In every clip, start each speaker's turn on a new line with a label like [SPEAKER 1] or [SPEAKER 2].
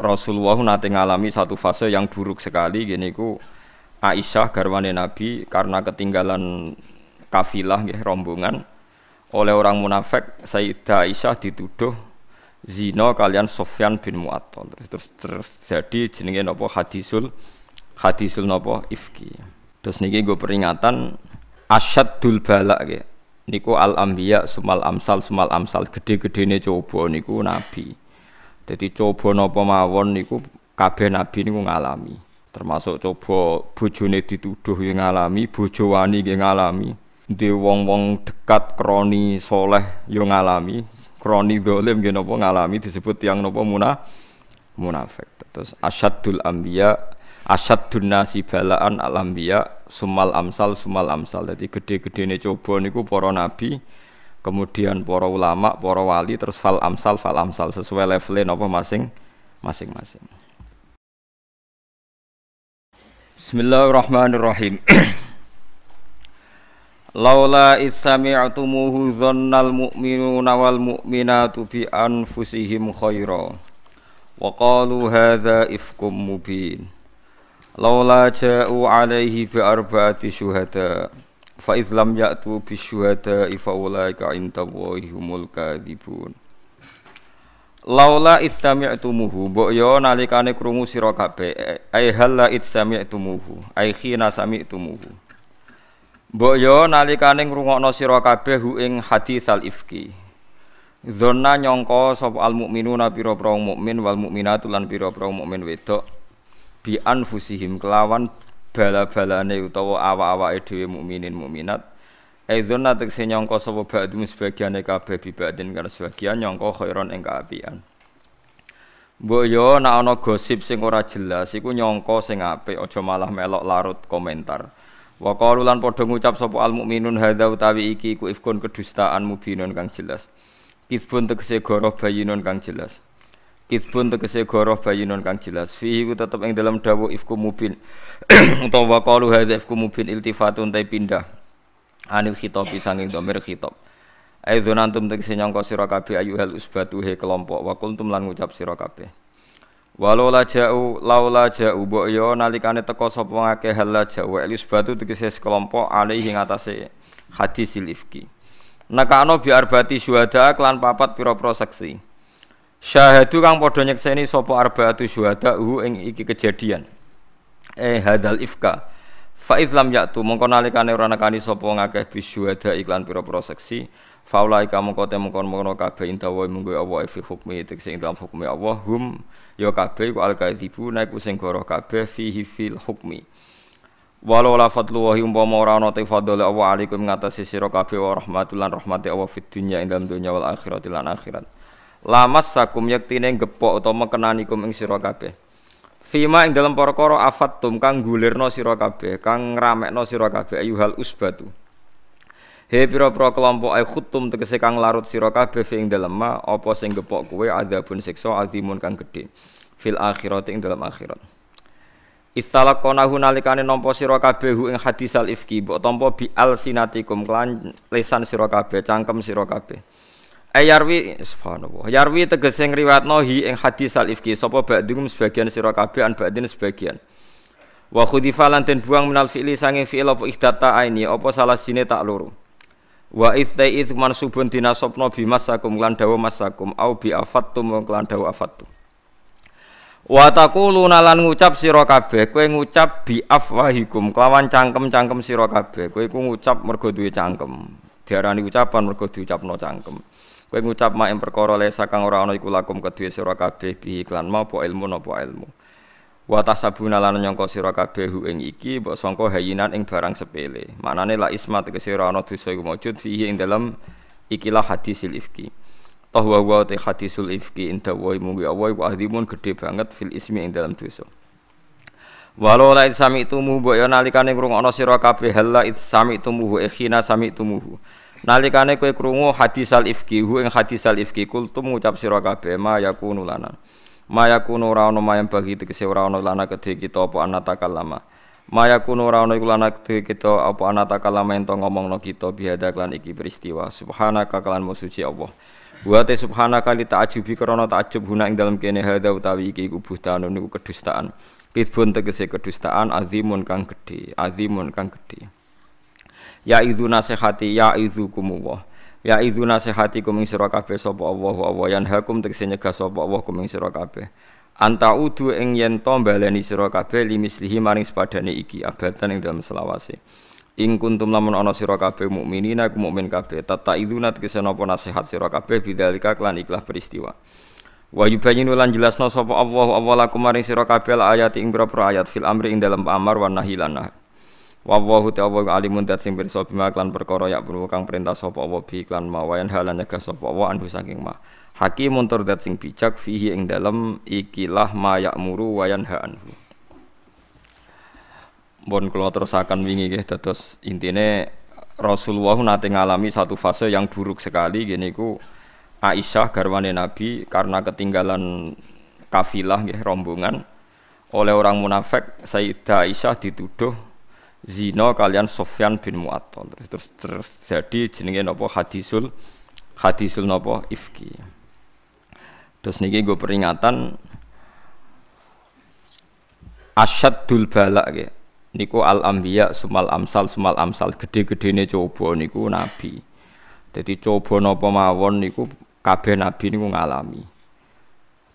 [SPEAKER 1] Rasulullah nate ngalami satu fase yang buruk sekali gini ku Aisyah garwane Nabi karena ketinggalan kafilah gih rombongan oleh orang munafik Sayyidah Aisyah dituduh zina kalian Sofyan bin Mu'attal terus terus, terjadi. jadi jenenge nopo hadisul hadisul nopo ifki terus niki gue peringatan asyadul balak gih niku al ambiyah sumal amsal sumal amsal gede gede nih coba niku nabi jadi coba nopo mawon niku kabeh nabi niku ngalami. Termasuk coba bojone dituduh yang ngalami, bojo wani yang ngalami. Di wong-wong dekat kroni soleh yang ngalami, kroni dolim yang nopo ngalami disebut yang nopo muna munafik. Terus asyadul anbiya asyadun nasi balaan al anbiya sumal amsal sumal amsal. Jadi gede-gedene coba niku para nabi kemudian para ulama, para wali, terus fal amsal, fal amsal sesuai levelnya apa masing masing-masing. Bismillahirrahmanirrahim. Laula isami'tumuhu dhannal mu'minuna wal mu'minatu bi anfusihim khaira wa qalu hadza ifkum mubin. Laula ja'u alaihi bi arba'ati syuhada' fa izlam ya'tu bisyuhada fa ulaika indallahi humul kadzibun laula istami'tumuhu mbok yo nalikane krungu sira kabeh ai halla istami'tumuhu ai khina sami'tumuhu mbok yo nalikane ngrungokno sira kabeh hu ing al ifki Zona nyongko sop al mukminuna piro pro mukmin wal mukminatu lan piro pro mukmin wedok bi anfusihim kelawan bala-balane utawa awak-awake dhewe mukminin mukminat eh, aidzun atek senyangka sapa ba'dhum sebagianne kabeh bibadin karo sebagian nyangka khairon ing kaapian mbok yo nek ana gosip sing ora jelas iku nyangka sing apik aja malah melok larut komentar waqalu lan padha ngucap sapa almukminun hadza utawi iki iku ifkun kedustaan mubinun kang jelas kifun tegese goroh bayinun kang jelas kitbun tegese goroh bayinun kang jelas. Fihi ku tetep ing dalam dawu ifku mubin. Utawa qalu hadza ifku mubin iltifatun ta pindah. Anil khitobi sanging domir khitob. Aizun antum tegese nyangka sira kabeh hal usbatu he kelompok wa kuntum lan ngucap sira kabeh. Walau la ja'u laula ja'u mbok yo ya nalikane teko sapa ngake hal la ja'u usbatu tegese kelompok alihi ngatasé hadisil ifki. Nakano biar bati syuhada klan papat piro pira syahadu kang padha nyekseni sapa arbaatu syuhada hu ing iki kejadian eh hadal ifka fa lam ya'tu mongko nalikane ora nekani sapa ngakeh syuhada iklan pira-pira seksi faulai kamu kote mongkon mongkon kabeh intawa munggu fi hukmi tek sing dalam hukmi Allah hum ya kabeh ku al naik naiku sing goroh kabeh fi hifil hukmi walau la fadlu wa umpama ora ana te fadlu Allah alaikum ngatasi sira kabeh wa rahmatulan rahmati Allah fid dunya indam dunya wal akhirati lan akhirat lamas sakum yektine gepok utawa mekenanikum ing sira kabeh Fima ing dalam perkara tum kang gulirno sira kabeh, kang ramekno sira kabeh ayuhal usbatu. He pira-pira kelompok ai khutum tegese kang larut sira kabeh ing dalam ma apa sing gepok kowe adzabun siksa azimun kang gedhe. Fil akhirat ing dalam akhirat. Istalaqonahu nalikane nampa sira kabeh ing hadisal ifki, mbok tampa bi al sinatikum kelan lesan sira kabeh, cangkem sira kabeh. Ayarwi eh, subhanallah. Yarwi tegese ngriwatno hi ing hadis al ifki sapa ba'dhum sebagian sira kabeh an ba'din sebagian. Wa khudifa lan ten buang minal fi'li sange fi'il apa ihdata aini apa salah sine tak loro. Wa ithai its mansubun dinasabna bimasakum lan dawa masakum au bi afattum lan dawa afattum. Wa taquluna lan ngucap sira kabeh, kowe ngucap bi afwahikum kelawan cangkem-cangkem sira kabeh. Kowe iku ngucap mergo duwe cangkem. Diarani ucapan mergo diucapno cangkem. Kowe ngucap ma ing perkara le kang ora ana iku lakum kedue sira kabeh bi iklan mau apa ilmu napa ilmu. Wa tasabuna lan nyangka sira kabeh ing iki mbok sangka hayinan ing barang sepele. Maknane la ismat ke sira ana dosa iku fihi ing dalem ikilah hadisil ifki. Toh wa wa te hadisul ifki inda wa mugi Allah iku azimun gede banget fil ismi ing dalem dosa. Walau la sami tumuhu mbok yo ya nalikane ngrungokno sira kabeh halla sami tumuhu ikhina eh sami tumuhu. Nalikane kowe krungu hadisal ifki hu ing hadisal ifki kultum ngucap sira kabeh ma yakunu lana. Ma yakunu ora ana mayam bagi tegese ora ana lana kedhe kita apa anatakalama. Ma yakunu ora ana iku lana kedhe kita apa anatakalama ento ngomongno kita bihadza klan iki peristiwa. Subhanaka klan musuci Allah. Wa ta subhanaka li ta'ajubi krana ta'ajub huna ing dalem kene hadza utawi iki iku buhtan niku kedustaan. Kitbun tegese kedustaan azimun kang gedhe, azimun kang gedhe ya izu nasihati ya idzukum wa ya izu nasihati kuming ing sira kabeh sapa Allah wa yan hakum tegese nyegah sapa Allah kuming kabeh anta udu ing yen to baleni sira kabeh limislihi maring sepadane iki abatan ing dalam selawase ing kuntum lamun ana sira kabeh mukminina iku mukmin kabeh tata iduna tegese napa nasihat sira kabeh bidzalika klan ikhlas peristiwa wa yubayyinu lan jelasna sapa Allah awalakum maring sira kabeh ayat ing pira ayat fil amri ing dalam amar wa nahi nah- Wallahu ta'ala alimun dat sing pirsa bima klan perkara yak kang perintah sapa wa bi klan mawayan halan nyegah sapa wa anhu saking ma. Hakimun tur dat sing bijak fihi ing dalem ikilah ma muru wayan yanha anhu. Bon kula terusaken wingi nggih dados intine Rasul Rasulullah nate ngalami satu fase yang buruk sekali gini ku Aisyah garwane Nabi karena ketinggalan kafilah nggih rombongan oleh orang munafik Sayyidah Aisyah dituduh Zino kalian Sofyan bin Mu'attal terus terus, terjadi jenenge nopo hadisul hadisul nopo ifki terus niki gue peringatan asyadul balak ya niku al ambia sumal amsal sumal amsal gede nih coba niku nabi jadi coba nopo mawon niku kabeh nabi niku ngalami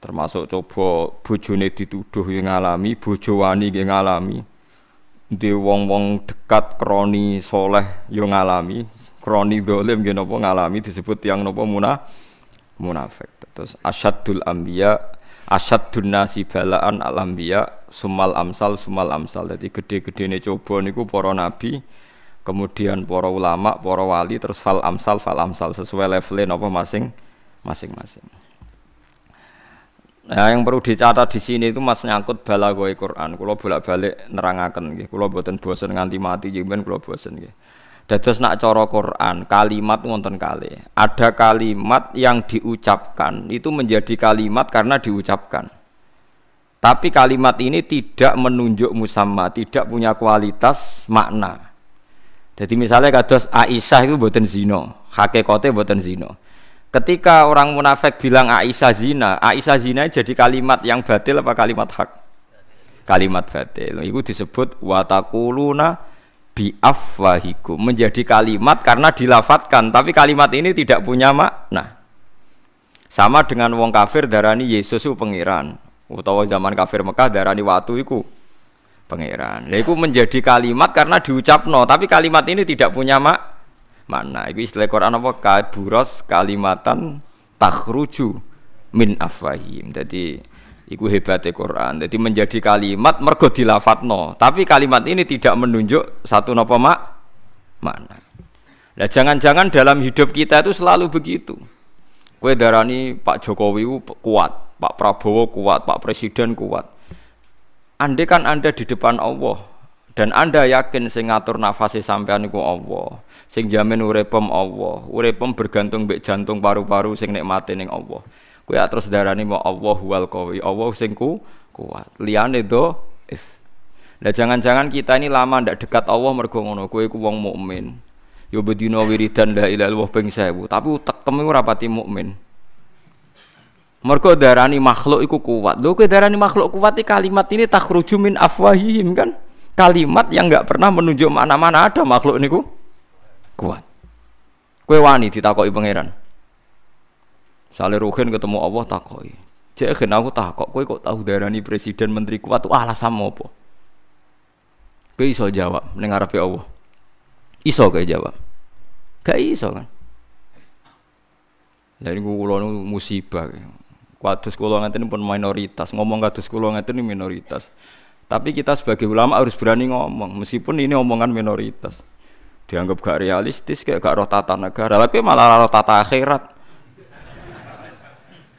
[SPEAKER 1] termasuk coba bojone dituduh yang ngalami bojo wani ngalami di wong-wong dekat kroni soleh yang ngalami kroni dolim yang nopo ngalami disebut yang nopo muna munafik terus asyadul ambiya asyadun nasi balaan al ambiya sumal amsal sumal amsal jadi gede-gede ini coba niku para nabi kemudian para ulama para wali terus fal amsal fal amsal sesuai levelnya nopo masing masing-masing Nah, yang perlu dicatat di sini itu mas nyangkut gue Quran. Kulo bolak-balik nerangakan gitu, Kulo buatin bosen nganti mati jemben kulo bosen gitu. Dados nak coro Quran, kalimat wonten kali. Ada kalimat yang diucapkan itu menjadi kalimat karena diucapkan. Tapi kalimat ini tidak menunjuk musamma, tidak punya kualitas makna. Jadi misalnya kados Aisyah itu boten zino, hakikate boten zino. Ketika orang munafik bilang Aisyah zina, Aisyah zina jadi kalimat yang batil apa kalimat hak? Kalimat batil. Itu disebut watakuluna afwahiku menjadi kalimat karena dilafatkan tapi kalimat ini tidak punya makna sama dengan wong kafir darani Yesus itu pangeran utawa zaman kafir Mekah darani watu itu pangeran lha menjadi kalimat karena diucapno tapi kalimat ini tidak punya makna mana. iku istilah Quran apa kaburos kalimatan takruju min afwahim jadi iku hebatnya Quran jadi menjadi kalimat mergo dilafatno tapi kalimat ini tidak menunjuk satu nopo mak mana. Nah, jangan-jangan dalam hidup kita itu selalu begitu. Kue darani Pak Jokowi kuat, Pak Prabowo kuat, Pak Presiden kuat. Andai kan Anda di depan Allah, dan Anda yakin sing ngatur nafasi sampean niku Allah, sing jamin urepem Allah, urepem bergantung mbek jantung paru-paru sing nikmate ning Allah. kuwi terus darani mau Allah wal qawi, Allah sing ku kuat. Liyane do if. Lah jangan-jangan kita ini lama ndak dekat Allah mergo ngono, kuwi ku wong mukmin. Yo ya bedino wiridan la ilaha illallah ping sewu tapi utek temu ora pati mukmin. Mergo darani makhluk iku kuat. Lho kuwi darani makhluk kuat iki kalimat ini takhruju min afwahihim kan? kalimat yang nggak pernah menunjuk mana-mana ada makhluk niku kuat kue wani ditakoi pangeran Saleh Ruhin ketemu Allah takoi Cek kena aku takok kue kok tahu darani presiden menteri kuat tuh alasan apa kue iso jawab api Allah iso kue jawab gak iso kan dari kulo musibah kuatus kulo ngaten pun minoritas ngomong kuatus kulo ngaten minoritas tapi kita sebagai ulama harus berani ngomong, meskipun ini omongan minoritas. Dianggap gak realistis, kayak gak roh tata negara. Tapi malah roh tata akhirat.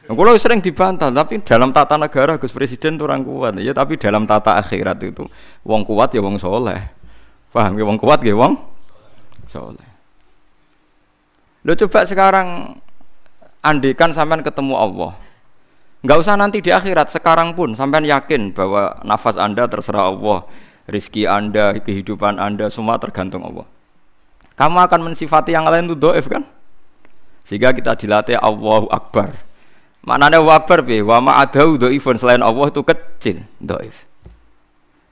[SPEAKER 1] Nah, Kalau sering dibantah, tapi dalam tata negara Gus Presiden itu orang kuat. Ya, tapi dalam tata akhirat itu, wong kuat ya wong soleh. Paham ya wong kuat ya wong soleh. Lo coba sekarang andikan sampean ketemu Allah Enggak usah nanti di akhirat, sekarang pun sampean yakin bahwa nafas Anda terserah Allah, rizki Anda, kehidupan Anda semua tergantung Allah. Kamu akan mensifati yang lain itu doif kan? Sehingga kita dilatih allah Akbar. mana ada wabar bi, wama adau doifun selain Allah itu kecil doif.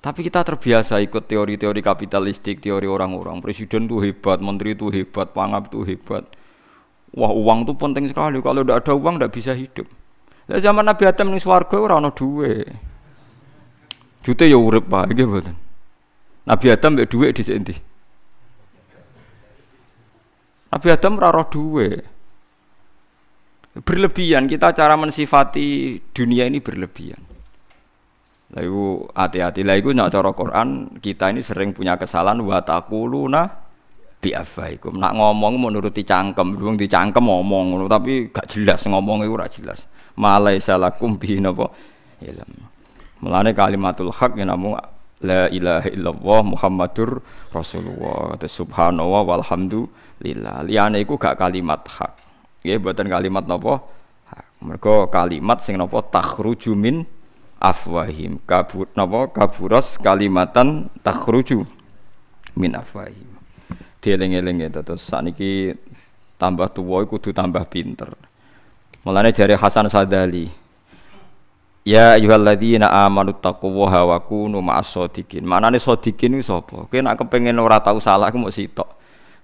[SPEAKER 1] Tapi kita terbiasa ikut teori-teori kapitalistik, teori orang-orang. Presiden tuh hebat, menteri tuh hebat, pangap tuh hebat. Wah uang tuh penting sekali. Kalau tidak ada uang tidak bisa hidup. Lah zaman Nabi Adam ning swarga ora ana duwe. Jute ya urip Pak, nggih mboten. Nabi Adam mek dhuwit dhisik endi? Nabi Adam ora roh dhuwit. Berlebihan kita cara mensifati dunia ini berlebihan. Lah iku hati ati lah iku nek cara Quran kita ini sering punya kesalahan wa taquluna afaikum. Nak ngomong menuruti cangkem, wong dicangkem ngomong tapi gak jelas ngomong itu ora jelas malai lakum bihi napa ilm. Mulane kalimatul haq yen ya namung la ilaha illallah Muhammadur Rasulullah. Kata subhanallah walhamdulillah. Liyane iku gak kalimat hak. Nggih mboten kalimat napa? Hak. Mergo kalimat sing napa takhruju min afwahim. Kabur napa kaburas kalimatan takhruju min afwahim. Dieling-eling ya terus saniki tambah tuwa kudu tambah pinter. Mulanya dari Hasan Sadali. Ya ayyuhalladzina amanu taqullaha wa kunu ma'as-shodiqin. Manane shodiqin iku sapa? Kowe nek kepengin ora tau salah iku mok sitok.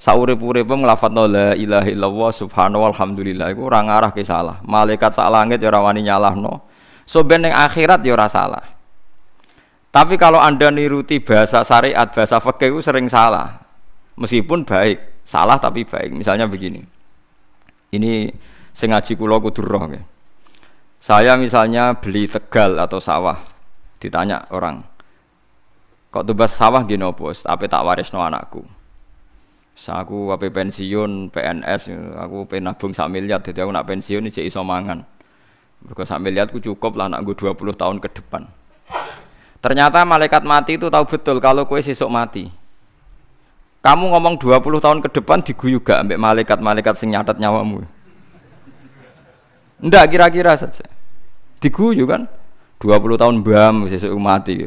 [SPEAKER 1] Saurip-uripe nglafadzno la ilaha illallah subhanahu walhamdulillah iku ora ngarah ke salah. Malaikat sak langit ya ora wani nyalahno. So ben ning akhirat ya salah. Tapi kalau Anda niruti bahasa syariat, bahasa fikih itu sering salah. Meskipun baik, salah tapi baik. Misalnya begini. Ini Sing ngaji kula kudu roh Saya misalnya beli Tegal atau sawah, ditanya orang, kok tebas sawah gini apa? Tapi tak no anakku. Sa aku ape pensiun, PNS, aku pengen nabung sak miliar, jadi aku nak pensiun iki iso mangan. Mergo sak miliarku cukup lah nak dua 20 tahun ke depan. Ternyata malaikat mati itu tahu betul kalau kue sesuk mati. Kamu ngomong 20 tahun ke depan diguyu gak ambek malaikat-malaikat sing nyatet nyawamu. Ndak kira-kira saja. Diguyu kan. 20 tahun bam sesuk mati.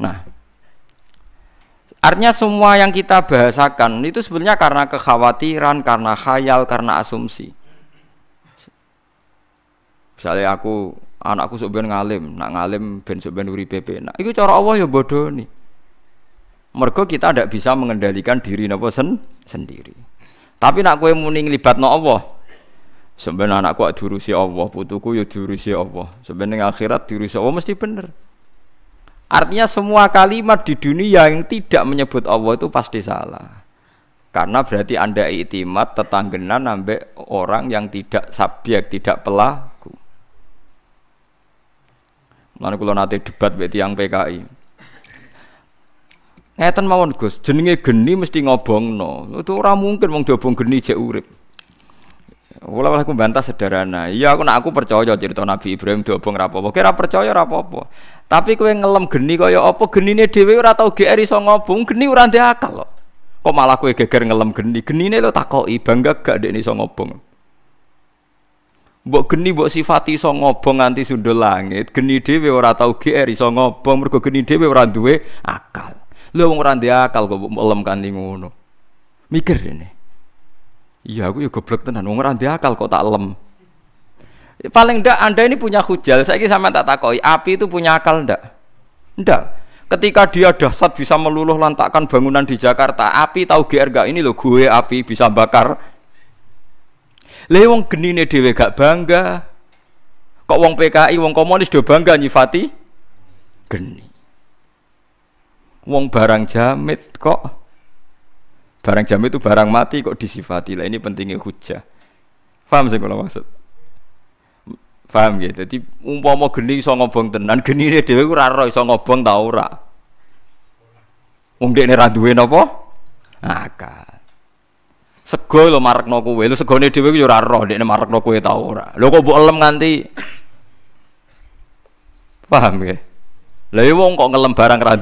[SPEAKER 1] Nah, artinya semua yang kita bahasakan itu sebenarnya karena kekhawatiran, karena khayal, karena asumsi. Misalnya aku anakku sok ben ngalim, nak ngalim ben sok ben PP. Nah, itu cara Allah ya bodoh nih. Mergo kita tidak bisa mengendalikan diri napa sendiri. Tapi nak kue muni nglibatno Allah, Sebenarnya anakku durusi Allah, putuku ya durusi Allah. Sebenarnya akhirat durusi Allah mesti benar. Artinya semua kalimat di dunia yang tidak menyebut Allah itu pasti salah. Karena berarti Anda iktimat tetanggenan ambek orang yang tidak subjek, tidak pelaku. Mana kalau nanti debat berarti yang PKI. Ngeten mawon Gus, jenenge geni mesti ngobong ngobongno. Itu orang mungkin mau diobong geni jauh urip. Wala aku bantah sederhana. Iya aku nak aku percaya cerita Nabi Ibrahim diobong apa, Kira percaya apa apa. Tapi kowe ngelem geni kaya apa genine dhewe ora tau GR iso ngobong, geni ora ndek akal lho. Kok malah kowe geger ngelem geni. Genine lho takoki bangga gak ndek iso ngobong. Mbok geni mbok sifati iso ngobong nganti sundul langit, geni dhewe ora tau GR iso ngobong mergo geni dhewe ora duwe akal. Lho wong ora ndek akal kok mbok elem kanthi ngono. Mikir ini. Iya, aku ya goblok tenan. Wong ora akal kok tak lem. Paling ndak Anda ini punya hujal. Saiki sama tak takoi, api itu punya akal ndak? Ndak. Ketika dia dahsyat bisa meluluh lantakan bangunan di Jakarta, api tahu GR gak ini loh gue api bisa bakar. Lewong geni nih dewe gak bangga. Kok wong PKI, wong komunis do bangga nyifati geni. Wong barang jamit kok Barang jam itu barang mati kok disifati. Lah ini pentingnya hujah. Faham sih kalau maksud? Faham gitu. Jadi umpama geni iso ngobong tenan, geni dhewe dia gue ora iso ngobong tau ora. Wong dekne ra duwe napa? Akal. Sego lho marekno kowe. Lho segone dia gue yo ora ora marek no kowe tau ora. Lo kok mbok elem nganti Paham ya? Lah wong kok ngelem barang ra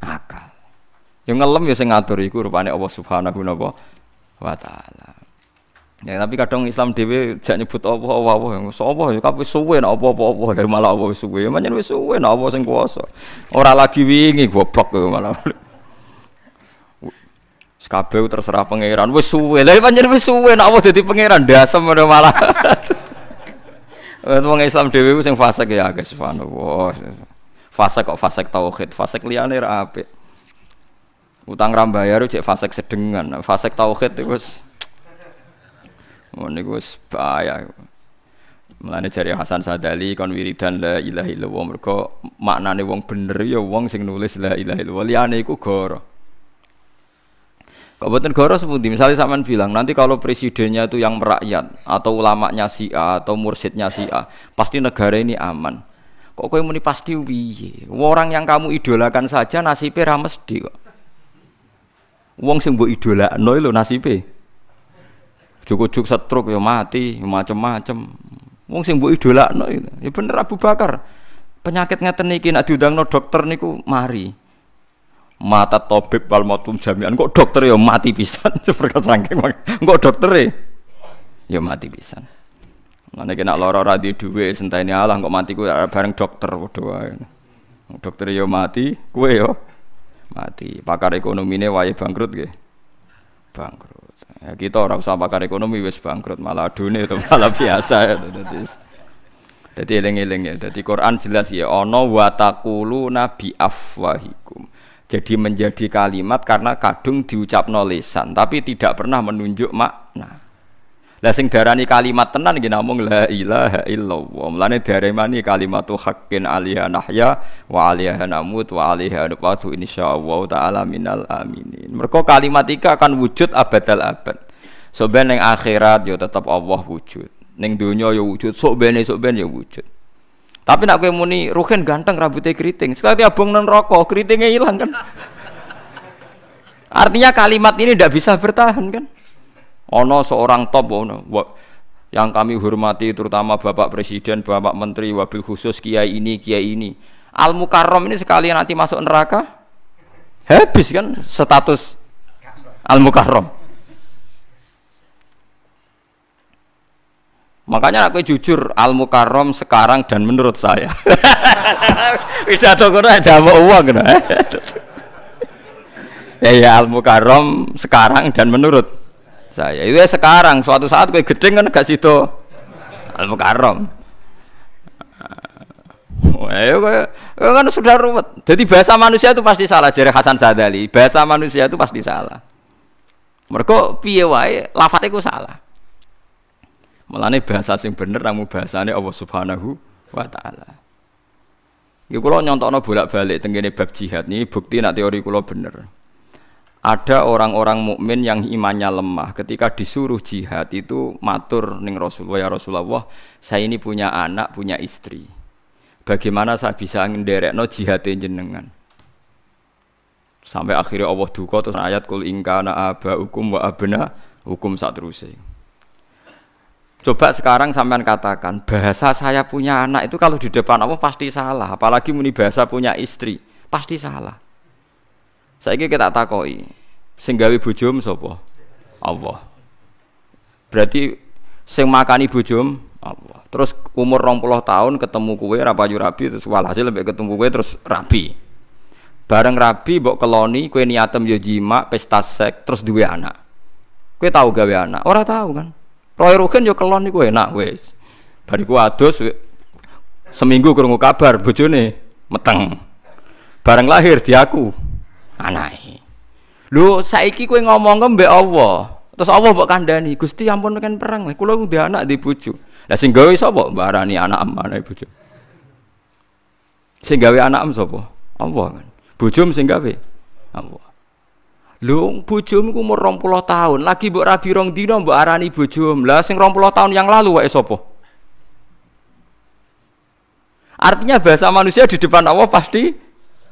[SPEAKER 1] akal. Yang ngelem ya sing ngatur iku rupane Allah Subhanahu wa taala. Ya tapi kadang Islam dhewe jak nyebut apa apa apa sapa ya kabeh suwe nek apa apa dari ya malah apa suwe. Manyen ya, wis suwe nek apa sing kuasa. Ora lagi wingi goblok ya malah. Kabeh terserah pangeran wis suwe. Lah ya pancen wis suwe nek apa dadi pangeran dasem malah. Wong Islam dhewe sing fasik ya guys subhanallah. Fasik kok fasik tauhid, fasik liyane ra apik. Utang rambayar cek fasek sedengan, fasek tauhid itu bos. Oh bos, bahaya. Mulane jari Hasan Sadali kon wiridan la ilaha illallah mergo maknane wong bener ya wong sing nulis la ilaha illallah liyane iku goro. Kok boten goro sepundi? Misalnya sampean bilang nanti kalau presidennya itu yang merakyat atau ulamanya si A atau mursidnya si A, pasti negara ini aman. Kok kowe muni pasti piye? Orang yang kamu idolakan saja nasibnya ra mesti kok. Wong sing mbok idolakno lho nasibe. Cukup-cukup setruk ya mati, ya macam-macam. macam Wong sing mbok idolakno ya bener Abu Bakar. Penyakit ngeten iki nek diundangno dokter niku mari. Mata tobib wal matum jami'an kok dokter ya mati pisan seperti saking kok e? ya dokter ya, mati pisan. Mana kena lara ora di duwe senteni Allah kok mati ku bareng dokter waduh. Dokter ya mati, kue yo. Ya mati. Pakar ekonomi ini wae bangkrut gak? Bangkrut. Ya, kita orang usah pakar ekonomi wes bangkrut malah dunia itu malah biasa ya. Jadi, jadi eling-eling ya. Jadi Quran jelas ya. Ono watakulu nabi afwahikum. Jadi menjadi kalimat karena kadung diucap nolisan, tapi tidak pernah menunjuk makna. Lah sing darani kalimat tenan nggih namung la ilaha illallah. Mulane kalimat tu hakin aliyah nahya wa aliyah namut wa aliyah nufasu insyaallah taala minal aminin. Mergo kalimat iki akan wujud abadal abad. so ben ning akhirat yo ya tetep Allah wujud. Ning donya yo ya wujud, sok ben sok ben yo ya wujud. Tapi nak kowe muni ruhen ganteng rambutnya keriting. Sekali abang nang rokok, keritingnya hilang kan. Artinya kalimat ini tidak bisa bertahan kan? Ono seorang top ono yang kami hormati terutama Bapak Presiden, Bapak Menteri, wabil khusus kiai ini, kiai ini. Al Mukarram ini sekalian nanti masuk neraka habis kan status Al Mukarram. Makanya aku jujur Al Mukarram sekarang dan menurut saya. Pidato kono ada uang kan. ya ya Al Mukarram sekarang dan menurut saya ya sekarang suatu saat gue gede kan gak situ al mukarrom. Eh, Ayo iya, kan sudah ruwet. Jadi bahasa manusia itu pasti salah jari Hasan Sadali. Bahasa manusia itu pasti salah. Mereka piye wae lafate ku salah. Mulane bahasa sing bener namu bahasane Allah Subhanahu wa taala. Iki kula nyontokno bolak-balik tengene bab jihad niki bukti nek teori kula bener ada orang-orang mukmin yang imannya lemah ketika disuruh jihad itu matur ning Rasulullah ya Rasulullah saya ini punya anak punya istri bagaimana saya bisa ngenderekno jihadnya jenengan sampai akhirnya Allah duka terus ayat kul ingkana aba hukum wa abna hukum saat terusnya coba sekarang sampean katakan bahasa saya punya anak itu kalau di depan Allah pasti salah apalagi muni bahasa punya istri pasti salah Saiki kita takoi, sing gawe bojomu sapa? Allah. Berarti sing makani bojom Allah. Terus umur 20 tahun ketemu kue ra payu rabi terus walhasil lebih ketemu kue terus rabi. Bareng rabi mbok keloni kue niatem yo jima pesta sek terus duwe anak. tahu gawe anak? Ora tahu kan? Roy Rugen yo keloni kowe enak wis. Bariku adus seminggu kurungu kabar bojone meteng. Bareng lahir di aku anake. Ah, Lho saiki kowe ngomong ke mbek Allah. Terus Allah mbok kandhani, Gusti ampun kan perang, kula ndek anak di bojo. Lah sing gawe sapa? Mbarani anak amane bojo. Sing gawe anak am sapa? Allah kan. Bojomu sing gawe? Allah. Lho bojomu ku umur 20 tahun, lagi mbok rabi rong dina mbok arani bojom. Lah sing 20 tahun yang lalu wae sapa? Artinya bahasa manusia di depan Allah pasti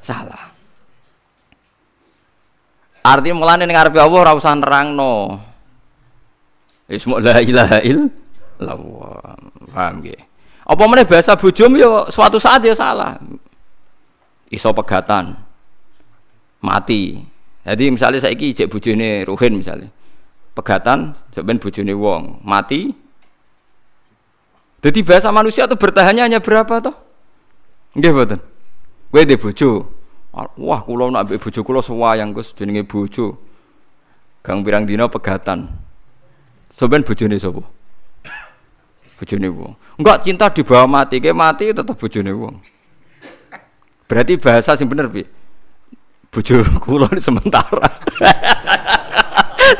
[SPEAKER 1] salah. Arti mulane ning ngarepe Allah ora usah nerangno. ismu la ilaha illallah. Paham ge Apa meneh bahasa bojom yo suatu saat ya salah. Iso pegatan. Mati. Jadi misalnya saya iki ijek bojone Ruhin misalnya. Pegatan sampean bojone wong, mati. Jadi bahasa manusia itu bertahannya hanya berapa toh? Nggih, boten. Kowe dhe bojo, Wah, kula nak bujuk bojo kula sewayang Gus jenenge bojo. Gang pirang dina pegatan. Sampeyan bojone sapa? Bojone wong. Enggak cinta dibawa mati, ke mati tetep bojone wong. Berarti bahasa sing bener piye? Bojo kula sementara.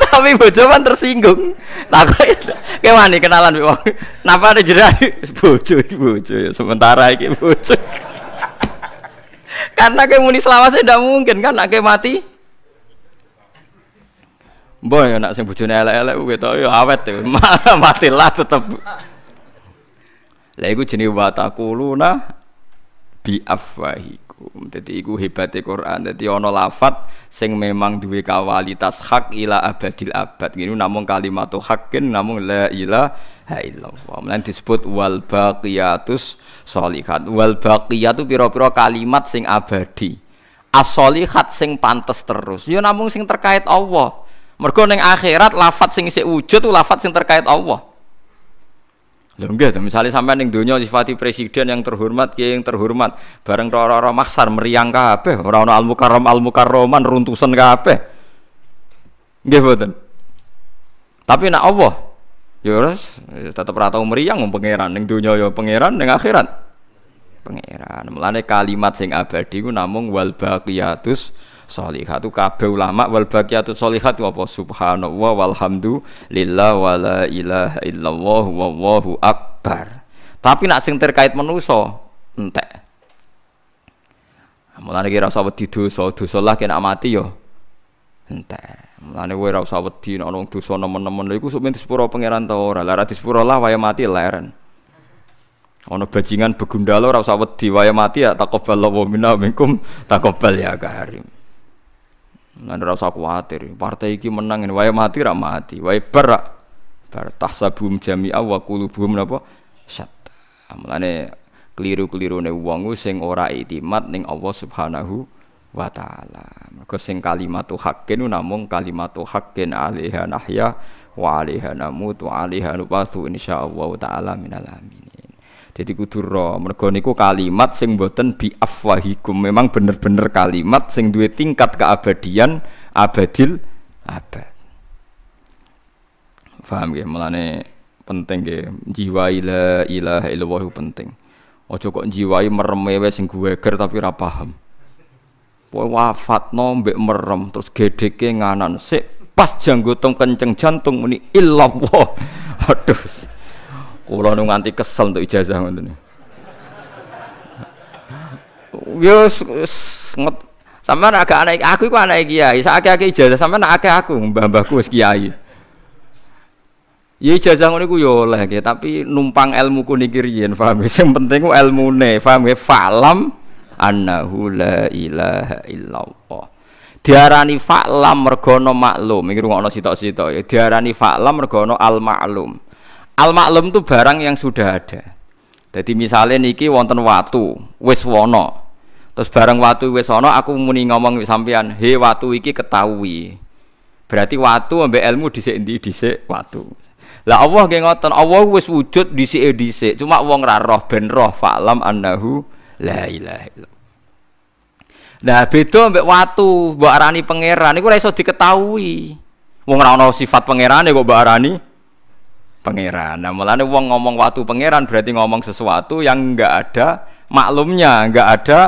[SPEAKER 1] Tapi bojo kan tersinggung. Nah, kayak kenalan wong. Napa ada jerah bojo bojo ya, sementara iki bojo. Karena kayak muni selawase tidak mungkin kan, nak mati. Boy, nak sing bujune elek-elek kuwi to ya awet ya. mati Matilah tetep. Lah iku jenenge watakulu na bi afwahi iku. Dadi iku hebate Quran. Jadi ono lafat sing memang duwe kawalitas hak ila abadil abad. namun namung kalimatu haqqin namung la ilaha illallah. Mulane disebut wal baqiyatus sholihat. Wal baqiyatu pira-pira kalimat sing abadi. as sing pantes terus. Yo ya namung sing terkait Allah. Mergo ning akhirat lafat sing isih wujud lafat sing terkait Allah. Lha nggih, misalnya sampean ning dunia sifati presiden yang terhormat, kiai yang terhormat, bareng roro-roro maksa meriang kabeh, ora ana al mukarram al mukarroman runtusan kabeh. gitu kan Tapi nak Allah ya harus ya tetap rata meriang wong pangeran ning donya ya pangeran ning akhirat pangeran. kalimat sing abadi namung wal baqiyatus solihah itu kabeh ulama wal baqiyatu wa apa subhanallah walhamdulillah wala ilaha illallah wallahu akbar tapi nak sing terkait menuso entek mulane ki rasa wedi dosa dosa lah kena mati yo ya, entek mulane kowe ora usah wedi nek ana dosa nemen-nemen lha iku sok men disepuro pangeran ta ora lah lah waya mati leren ono bajingan begundalo ora usah wedi waya mati ya takobal lawa minna minkum takobal ya karim Nah, ora usah kuwatir. Partai iki menang wae mati ra mati, wae bar bar tahsabum jami'a wa qulubuhum napa syatta. Amulane ah, keliru-kelirune wong sing ora itimat ning Allah Subhanahu wa taala. Mergo sing kalimatu haqqin namung kalimatu haqqin alaiha nahya wa alaiha namutu alaiha nubathu insyaallah taala minal jadi kudu ro. Mergo niku kalimat sing buatan bi afwahikum. Memang bener-bener kalimat sing duwe tingkat keabadian abadil abad. Faham ya? Mulane penting ya. Jiwa ila ilaha illallah penting. Ojo kok jiwai meremewe sing gueger tapi ra paham. Wafat wafatno mbek merem terus gedeke nganan sik pas janggutong kenceng jantung muni illallah. Aduh. Kula nu nganti kesel untuk ijazah ngoten. Yo ngot ya, sampean agak anak aku iku anak kiai, sakake-ake ijazah sampean akeh aku, mbah-mbahku wis kiai. Ya ijazah ngono iku yo ya oleh ya, tapi numpang ilmu ku niki riyen, paham? Ya? Sing penting ku ilmune, paham ya? Falam annahu la ilaha illallah. Diarani fa'lam mergono maklum, mikir ngono sitok-sitok ya. Diarani fa'lam mergono al maklum al maklum itu barang yang sudah ada jadi misalnya niki wonten watu wis wono terus barang watu wis wono, aku muni ngomong sampean he watu iki ketahui berarti watu ambek ilmu dhisik endi dhisik watu lah Allah nggih ngoten Allah wis wujud dhisike dhisik cuma wong raroh roh ben roh fa'lam annahu la ilaha illallah Nah, beda ambek watu, mbok arani pangeran iku ora iso diketahui. Wong ora sifat pangerane kok mbok arani pangeran. Nah, malah nih uang ngomong watu pangeran berarti ngomong sesuatu yang enggak ada maklumnya, enggak ada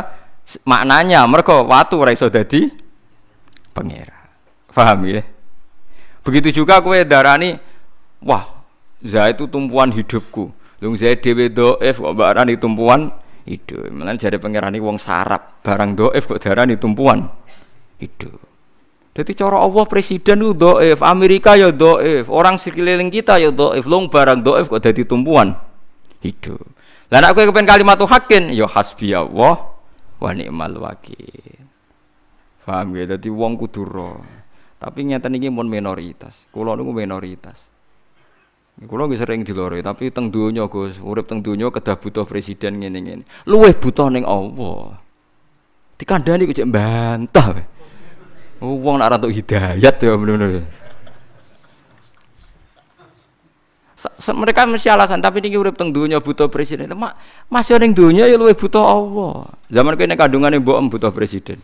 [SPEAKER 1] maknanya. mereka watu raiso jadi pangeran. Faham ya? Begitu juga kue darani wah, Zaid itu tumpuan hidupku. Lung Zaid dhewe f kok itu tumpuan hidup. jadi pangeran ini uang sarap, barang dhaif kok darani tumpuan hidup. Jadi cara Allah presiden itu doif, Amerika ya doif, orang sekeliling kita ya doif, long barang doif kok jadi tumpuan hidup. Lah aku kepen kalimat tuh hakin, ya hasbi Allah wa ni'mal wakil. Paham ya? Jadi wong kudu Tapi nyata niki mun minoritas. Kula niku minoritas. Kula nggih sering lori. tapi teng donya Gus, urip teng donya kedah butuh presiden ngene-ngene. Luwih butuh ning Allah. Dikandani kok jek bantah. Wong nak ratu hidayat ya benar-benar. mereka mesti alasan tapi ini urip teng dunia butuh presiden mak masih orang dunia ya lu butuh Allah zaman kene kandungane em butuh presiden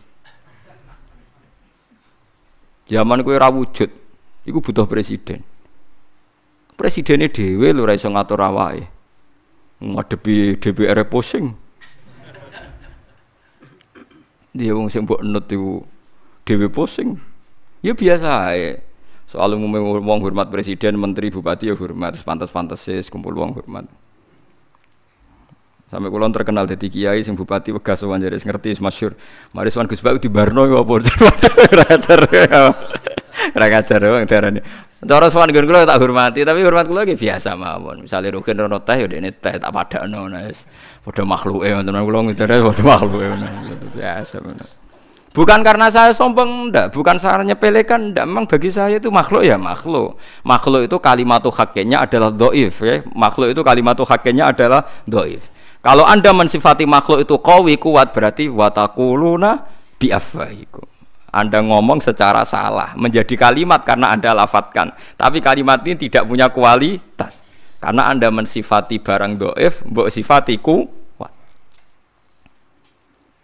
[SPEAKER 1] zaman kowe ora wujud iku butuh presiden presidennya dewe lu ora iso ngatur awake ngadepi DPR e pusing dia wong sing buat nut iku dewi pusing. Ya biasa ya. Soal umumnya uang hormat presiden, menteri, bupati ya hormat, pantas-pantas sih, kumpul uang hormat. Sampai kulon terkenal jadi kiai, sing bupati wegas sowan jadi ngerti masyur. maris sowan Gus di Barno ya apa rakyat Ora ngajar wong darane. Cara sowan nggon kula tak hormati, tapi hormat kula iki biasa mawon. Misale Rukin rono teh ya dene teh tak padakno wis. Padha makhluke ngoten kula ngidare padha makhluke ngoten. Biasa ngoten. Bukan karena saya sombong, ndak. Bukan saya nyepelekan, ndak. Memang bagi saya itu makhluk ya makhluk. Makhluk itu kalimat hakikatnya adalah doif. Ya. Makhluk itu kalimat hakikatnya adalah doif. Kalau anda mensifati makhluk itu kawi kuat berarti watakuluna biafaiku. Anda ngomong secara salah menjadi kalimat karena anda lafatkan. Tapi kalimat ini tidak punya kualitas karena anda mensifati barang doif, buat sifatiku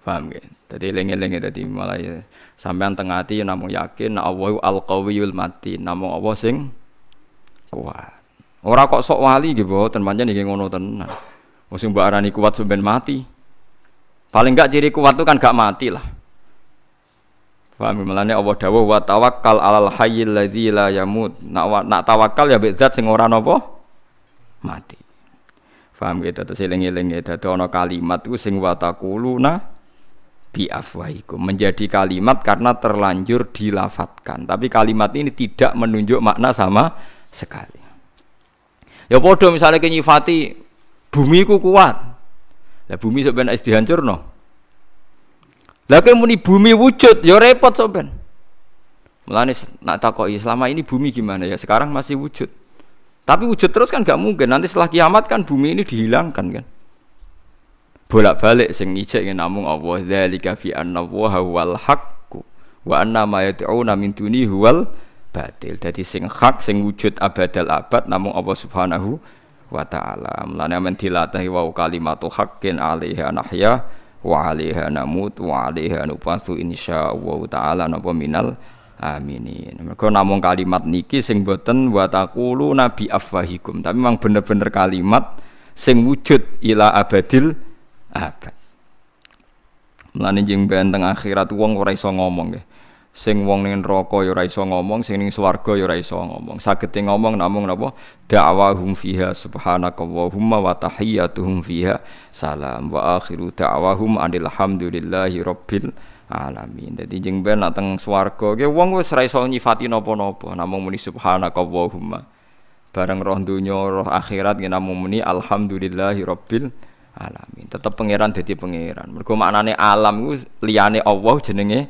[SPEAKER 1] Paham gak? Tadi eling-elinge tadi malah ya, sampean tengah ati yakin na Allah al-qawiyul mati, namu Allah sing kuat. Ora kok sok wali gitu, mboten nih, ngono tenan. Musim sing mbok arani kuat mati. Paling enggak ciri kuat tuh kan gak mati lah. Paham melane Allah dawuh wa tawakkal alal hayyil ladzi la yamut. Nak nak tawakal ya mbek sing ora napa mati. Paham gitu terus eling-eling ya dadi ana kalimat ku sing watakuluna biafwahikum menjadi kalimat karena terlanjur dilafatkan tapi kalimat ini tidak menunjuk makna sama sekali ya podo misalnya kenyifati bumi ku kuat lah bumi sebenarnya is dihancur no lah muni bumi wujud ya repot soben mulane nak takoki selama ini bumi gimana ya sekarang masih wujud tapi wujud terus kan gak mungkin nanti setelah kiamat kan bumi ini dihilangkan kan bolak-balik sing ngijek yen ya, namung Allah dzalika fi anna Allah wal haqqu wa anna ma yad'una min duni huwal batil. Dadi sing hak sing wujud abadal abad namung Allah Subhanahu wa taala. Mulane men dilatahi wa kalimatu haqqin 'alaiha nahya wa 'alaiha namut wa 'alaiha insya insyaallah taala napa minal aminin. Mergo namung kalimat niki sing boten wa taqulu nabi afwahikum. Tapi memang bener-bener kalimat sing wujud ila abadil abad. Mulane jeng benteng akhirat wong ora iso ngomong nggih. Sing wong ning neraka ya ora iso ngomong, sing ning swarga ya ora iso ngomong. Sagete ngomong namung napa? Da'wahum fiha subhanakallahumma wa tahiyyatuhum fiha salam wa akhiru da'wahum anil hamdulillahi rabbil alamin. Dadi jeng ben nak teng swarga ge wong wis ora iso nyifati napa-napa, namung muni subhanakallahumma. Bareng roh dunia roh akhirat nggih namung muni alhamdulillahi rabbil alamin alamin. Tetep pangeran jadi pangeran. Mergo maknane alam ku liyane Allah jenenge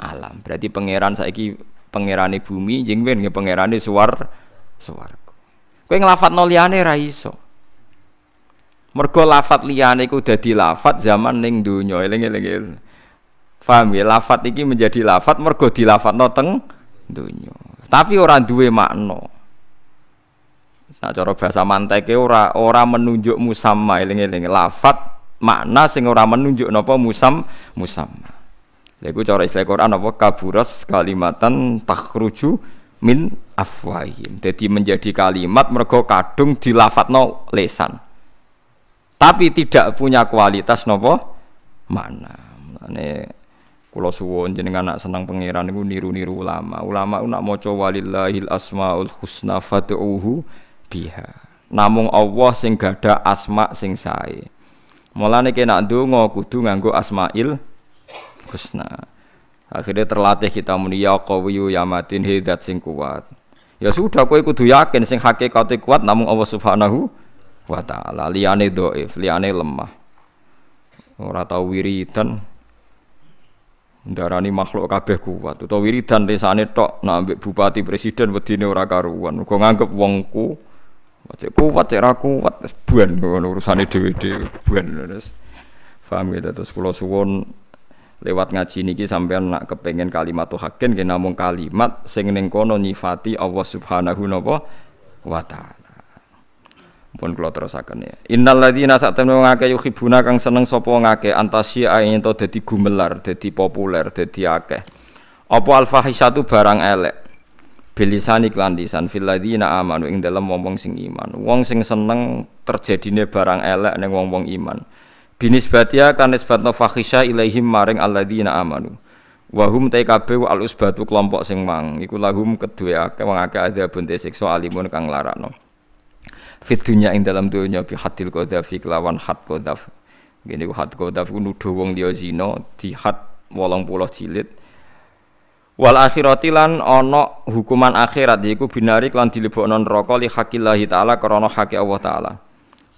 [SPEAKER 1] alam. Berarti pangeran saiki pangerane bumi jeng ben pangerane suwar swarga. Kowe nglafatno liyane ra iso. Mergo lafat liyane ku dadi lafat zaman ning donya eling-eling. Paham ya? Lafat iki menjadi lafat mergo dilafatno teng donya. Tapi orang duwe makna. Nah cara bahasa manteke ora ora menunjuk musamma eling-eling lafat makna sing ora menunjuk napa musam musamma. Lha iku cara istilah Quran apa kaburas kalimatan takhruju min afwahim. Jadi menjadi kalimat mergo kadung dilafatno lesan. Tapi tidak punya kualitas napa makna. Mulane kula suwun jenengan nak seneng pangeran niku niru-niru ulama. Ulama nak maca walillahil asmaul husna fatuuhu biha. Namung Allah sing gada asma sing sae. Mulane kena ndonga kudu nganggo asmail kusna Akhirnya terlatih kita muni ya qawiyyu ya matin hidat sing kuat. Ya sudah kowe kudu yakin sing hakikate kuat namung Allah Subhanahu wa taala. Liyane dhaif, liyane lemah. Ora tau wiridan, ndarani makhluk kabeh kuat utawa wiridan desane tok nak bupati presiden wedine ora karuan muga nganggep wongku Cek kuat, cek raku kuat, buan urusannya dewi dewi buan terus. Faham gitu ya, terus kalau suwon lewat ngaji niki sampean nak kepengen kalimat tuh hakin kena namun kalimat sing ning kono nyifati Allah Subhanahu wa taala. Pun kula terusaken ya. Innal ladzina satamnu ngake yuhibuna kang seneng sapa ngake antasya ayen to dadi gumelar, dadi populer, dadi akeh. Apa al barang elek bilisani klan lisan amanu ing dalam wong-wong sing iman wong sing seneng terjadine barang elek neng wong-wong iman binisbatia kan nisbatno fakhisya ilaihim maring alladzina amanu wahum TKB al usbatu kelompok sing mang iku lahum kedua akeh wong akeh adzabun alimun kang larakno fit dunya ing dalam dunya bi hadil qadhafi kelawan had qadhaf ngene ku had qadhaf ku nuduh wong liya zina di had 80 jilid wal akhirati lan ana hukuman akhirat yaiku binari lan dilebokno neraka li hakillahi taala krana hake Allah taala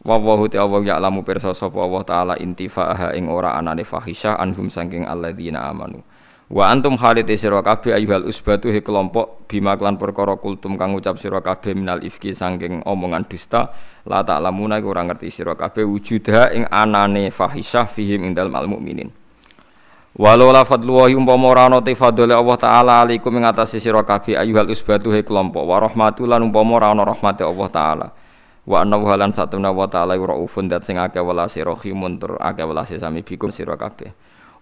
[SPEAKER 1] wa wallahu ta'ala ya'lamu pirsa sapa Allah taala intifa'aha ing ora anane fahisha anhum saking alladzina amanu wa antum khalid sira kabeh ayuhal usbatu he kelompok bima klan perkara kultum kang ucap sira kabeh minal ifki saking omongan dusta la ta'lamuna ora ngerti sira kabeh wujudha ing anane fahisha fihim ing dalem al mukminin Walau la fadluhi umpama ora ana fadhole Allah taala alaikum ing atase sira kabeh ayuhal usbatu he kelompok wa rahmatul lan umpama ora ana rahmate Allah taala. Wa annahu halan satuna wa taala raufun dat sing akeh welase rahimun tur akeh welase sami bikum sira kabeh.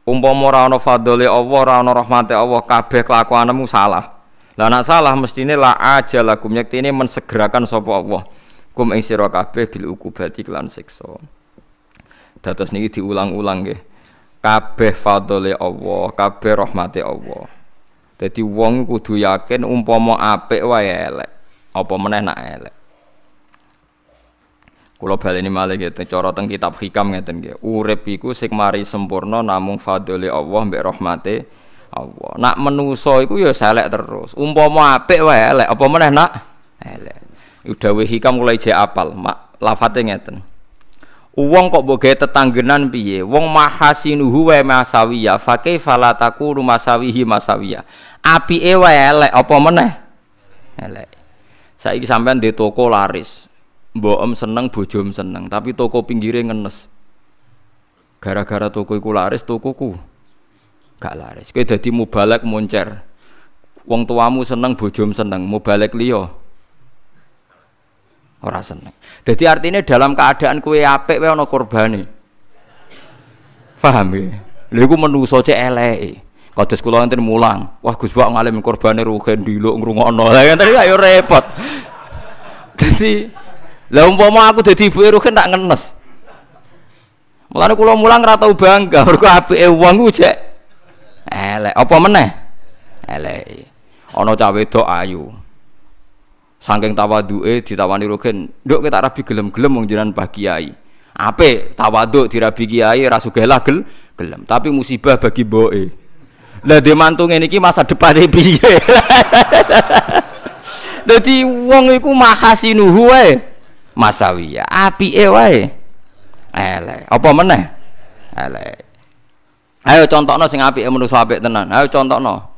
[SPEAKER 1] Umpama ora ana fadhole Allah ora ana rahmate Allah kabeh kelakuanmu salah. Lah nak salah mestine la ajalakum yektene mensegerakan sapa Allah. Kum ing sira kabeh bil ukubati kelan siksa. Dados niki diulang-ulang nggih kabeh fadole Allah, kabeh rahmate Allah. Dadi wong kudu yakin umpama apik wae elek, apa meneh nak elek. Kula baleni malih ngeten cara teng kitab hikam ngeten nggih. Urip iku sing mari sempurna namung fadole Allah mbek rahmate Allah. Nak menungso iku ya selek terus. Umpama apik wae elek, apa meneh nak elek. Udawe hikam kula ijek apal, mak lafate ngeten. Wong kok boge tetanggenan piye? Wong mahasinuhu wa masawiya. Fa falataku la takunu masawihi masawiya. Apike wae elek apa meneh? Elek. Saiki sampean di toko laris. boem seneng, bojom seneng, tapi toko pinggire ngenes. Gara-gara toko iku laris, tokoku gak laris. Kowe dadi mubalek moncer. Wong tuamu seneng, bojom seneng, mubalek liyo ora seneng. Jadi artinya dalam keadaan kue apik wae ana korbane. Paham ya? Lha iku menungso cek eleke. Kados kula enten mulang. Wah Gus Pak ngalim korbane ruhen diluk ngrungokno. Lah kan tadi ayo repot. Dadi lah umpama aku dadi ibuke ruhen tak ngenes. Mulane kula mulang ora tau bangga mergo apike wong ku cek elek. Apa meneh? Elek. Ana cah wedok ayu. Saking tawaduke ditawani rogen, dok kita rabi gelem-gelem wong jenengan Pak Kiai. Ape tawaduk dirabi Kiai ra sugelah gel gelem, tapi musibah bagi boe. Lah di mantung niki masa depan depane piye? Dadi wong iku mahasinuhu wae. Masawiya, e wae. ale. Apa meneh? ale. Ayo no sing e menungso apik tenan. Ayo no.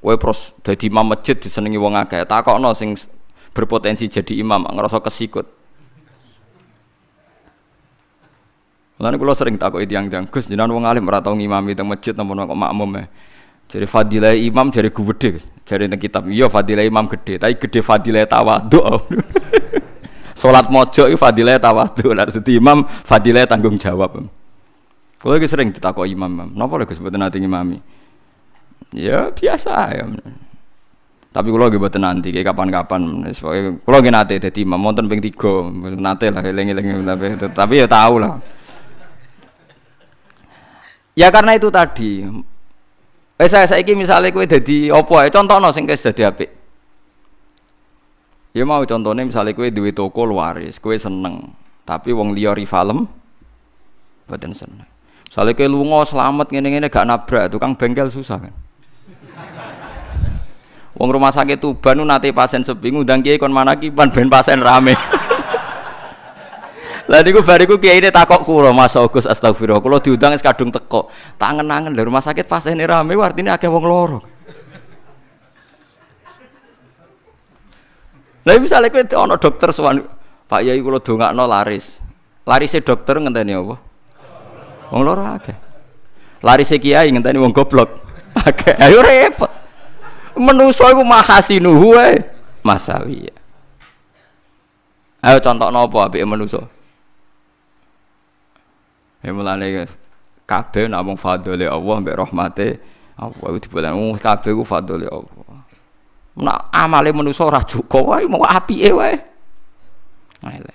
[SPEAKER 1] Kowe pros jadi imam masjid disenengi wong akeh. no sing berpotensi jadi imam ngerasa kesikut Lalu kalau sering takut itu yang yang Gus jenengan wong alim ora tau ngimami teng masjid namun kok makmum ya. Jadi fadilah imam jadi gede, jadi teng kitab. Iya fadilah imam gede, tapi gede fadilah tawadhu. Salat mojo itu fadilah tawadhu, lalu dadi imam fadilah tanggung jawab. Kalau sering ditakut imam, napa lho Gus mboten ati ngimami? Ya biasa ya. Tapi kalau gue buat nanti, kayak kapan-kapan. Soalnya kalau gue nate jadi imam, monten peng tiga, nate lah, lengi lengi tapi, tapi ya tahu lah. Ya karena itu tadi. Eh saya saya ini misalnya gue jadi opo, ya contoh no, sing jadi apik. Ya mau contohnya misalnya gue duit toko waris, gue seneng. Tapi wong liori rivalem, badan seneng. Misalnya gue lungo selamat ngene-ngene gak nabrak, tukang bengkel susah kan. Wong rumah sakit tuh banu nanti pasien sepi dan kiai kon mana kipan, ben pasien rame. Lah niku bariku kiai ini takok kula Mas Agus astagfirullah kulo diundang es kadung teko. tangan angen dari rumah sakit pasien rame wartini akeh wong loro. Lalu misalnya itu ono dokter soal Pak Yai dongak no laris. laris si dokter ngenteni apa? Wong loro akeh. si kiai ngenteni wong goblok. Akeh. Ayo repot. Menuso iku mahasinuhu wae. Masawi. Ya. Ayo contoh nopo apik menuso. Ya mulane ya, kabeh namung fadhole Allah mbek rahmate Allah iku dibolan wong kabeh ku fadhole Allah. Nak amale menuso ora cukup wae mau apike wae.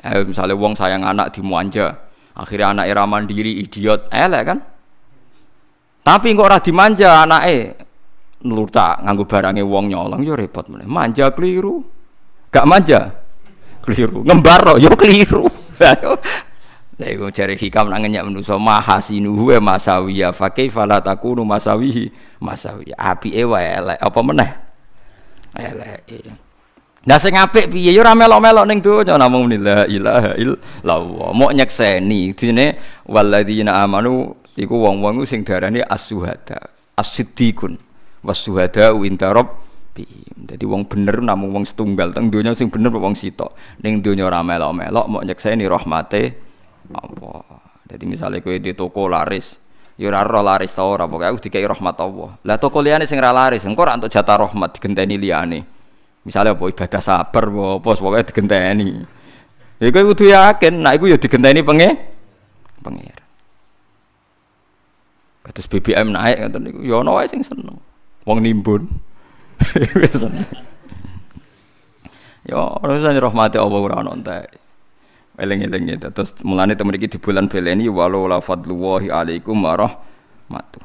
[SPEAKER 1] Ayo misale wong sayang anak dimuanja, akhirnya anak era mandiri idiot elek kan. Tapi kok ora dimanja anake nlutak nganggo barange wong nyolong yo repot meneh. Manja keliru. Gak manja. Keliru. Ngembar yo keliru. Lah iku cari hikam nang nyak manusa mahasinuhu wa masawiya fa kaifa la takunu masawihi masawiya. api wae elek apa meneh? Elek. Nah sing apik piye yo ora melok-melok ning donya namung la ilaha illallah. Mok nyekseni dene walladzina amanu iku wong-wong sing darani as-suhada, as-siddiqun wasuhada inda jadi Jadi wong bener namun wong setunggal teng dunia sing bener wong sitok. Ning donya lo melok-melok mok nyekseni rahmate apa Jadi misalnya kue di toko laris, yura ya roh laris tau, ora pokoke aku dikai rahmat Allah. Lah toko liane sing ra laris, engkau ora jatah rahmat digenteni liane. Misalnya apa ibadah sabar apa pokoke digenteni. Ya kowe butuh yakin, nah iku ya digenteni penge pengen. Kados BBM naik ngoten niku ya no, wae sing seneng wong nimbun yo ya, ora usah rahmati apa ora ono entek eling-eling gitu. Terus mulane temen iki di bulan beleni walau la fadlullahi alaikum warahmatu.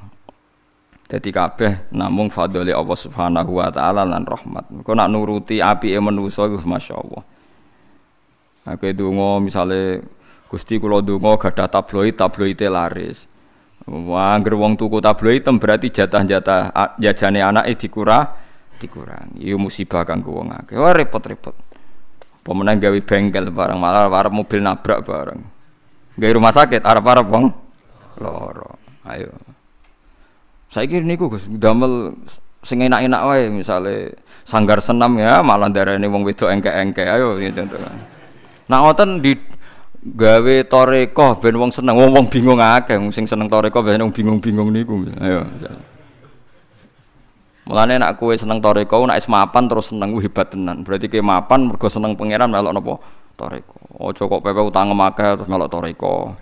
[SPEAKER 1] Dadi kabeh namung fadhole Allah Subhanahu wa taala lan rahmat. kau nak nuruti apike manusa iku masyaallah. Aku donga misale Gusti kula donga gadah tabloid, tabloide laris. Wah, anggar wong tuku tabloid item berarti jatah-jatah jajane anake dikurang dikurang. Iyo musibah kanggo wong akeh. Wah repot-repot. Pemenang gawe bengkel bareng malah War mobil nabrak bareng. Gawe rumah sakit arep-arep wong loro. Ayo. Saiki niku Gus damel sing enak-enak wae misale sanggar senam ya malah darane wong wedok engke-engke ayo ya, contoh. Nah ngoten di gawe toriko, ben wong seneng wong wong bingung akeh wong sing seneng toriko, ben wong bingung-bingung niku ayo Mulane nek kowe seneng toriko, nek is mapan terus seneng ku hebat tenan berarti ke mapan mergo seneng pangeran melok napa toriko. aja kok pepe utang akeh terus melok toriko,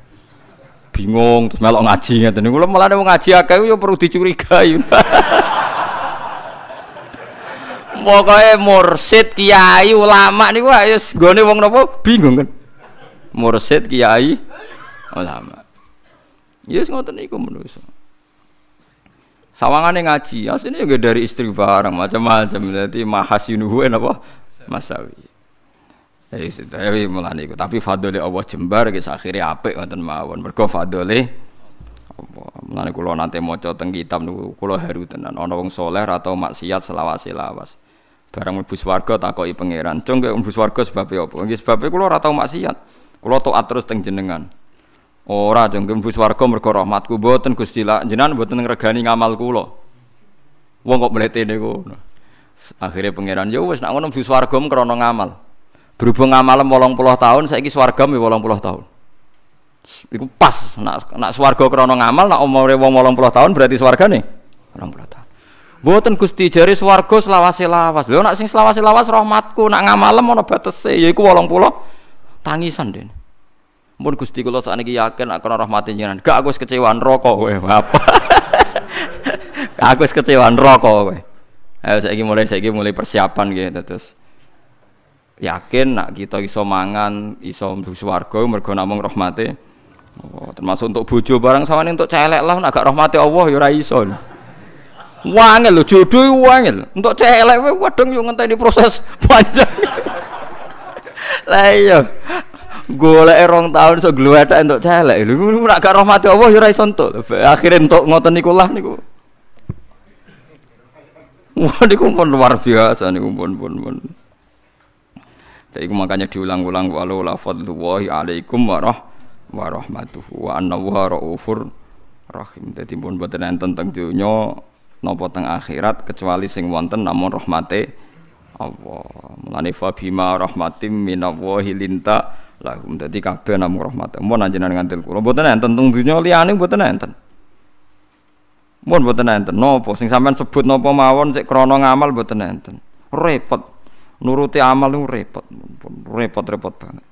[SPEAKER 1] bingung terus melok ngaji ngeten niku mulane wong ngaji akeh yo perlu dicurigai pokoknya mursid kiai ulama niku ayo ah, gone wong napa bingung kan mursid kiai ulama oh, yes ya, ngoten niku Sawangan sawangane ngaji asline juga ya dari istri bareng macam-macam mahasi mahasinuhu apa masawi Eh, ya, tapi malah iku tapi fadole Allah jembar guys Akhirnya apik ngoten mawon mergo fadole Allah mulane nanti nate maca teng kitab niku kula haru tenan Ono wong saleh atau maksiat selawas-selawas barang mlebu tak koi pangeran cung kowe mlebu swarga sebabe apa nggih sebabe kula ora tau maksiat Kulo taat terus teng jenengan. Ora jeng gembu warga mergo rahmatku boten Gusti lah jenengan boten ngregani ngamal kula. Wong kok mlete niku. Akhirnya pangeran ya wis nak ngono mbus warga krana ngamal. Berhubung ngamalem 80 tahun saiki swarga mi 80 tahun. Iku pas nak nak swarga krana ngamal nak umure wong 80 tahun berarti swargane 80 tahun. Boten Gusti jari swarga selawase lawas. Lho nak sing selawase lawas rahmatku nak ngamalem ana batese yaiku 80 tangisan deh Mun Gusti saat ini yakin nek kena mati jangan, Gak aku kecewaan rokok Apa? aku wis kecewaan rokok kowe. Ayo ini mulai ini mulai persiapan gitu terus. Yakin nak kita iso mangan, iso untuk swargo mergo namung rahmate. Oh, termasuk untuk bojo barang sama untuk celek lah nak gak rahmate Allah ya ora iso. Wangel lho jodoh wangel. Untuk celek we wadong yo ngenteni proses panjang lah iya golek rong tahun so gluwethek entuk celek lu nek gak rahmati Allah ya ora iso entuk akhire entuk ngoten niku lah niku Wah, niku pun luar biasa niku pun pun pun. Jadi makanya diulang-ulang walau la fadlullahi alaikum warah warahmatuhu wa anna wa raufur rahim. Jadi pun boten enten teng nopo napa teng akhirat kecuali sing wonten namun rahmate Allah. Mulane fa bima rahmatim Allah linta lahum. Dadi kabeh namung rahmat. Mun anjenengan ngantil kula mboten enten teng dunya liyane mboten enten. Mun mboten enten napa sing sampean sebut napa mawon sik krana ngamal mboten enten. Repot. Nuruti amal niku repot. Repot-repot banget.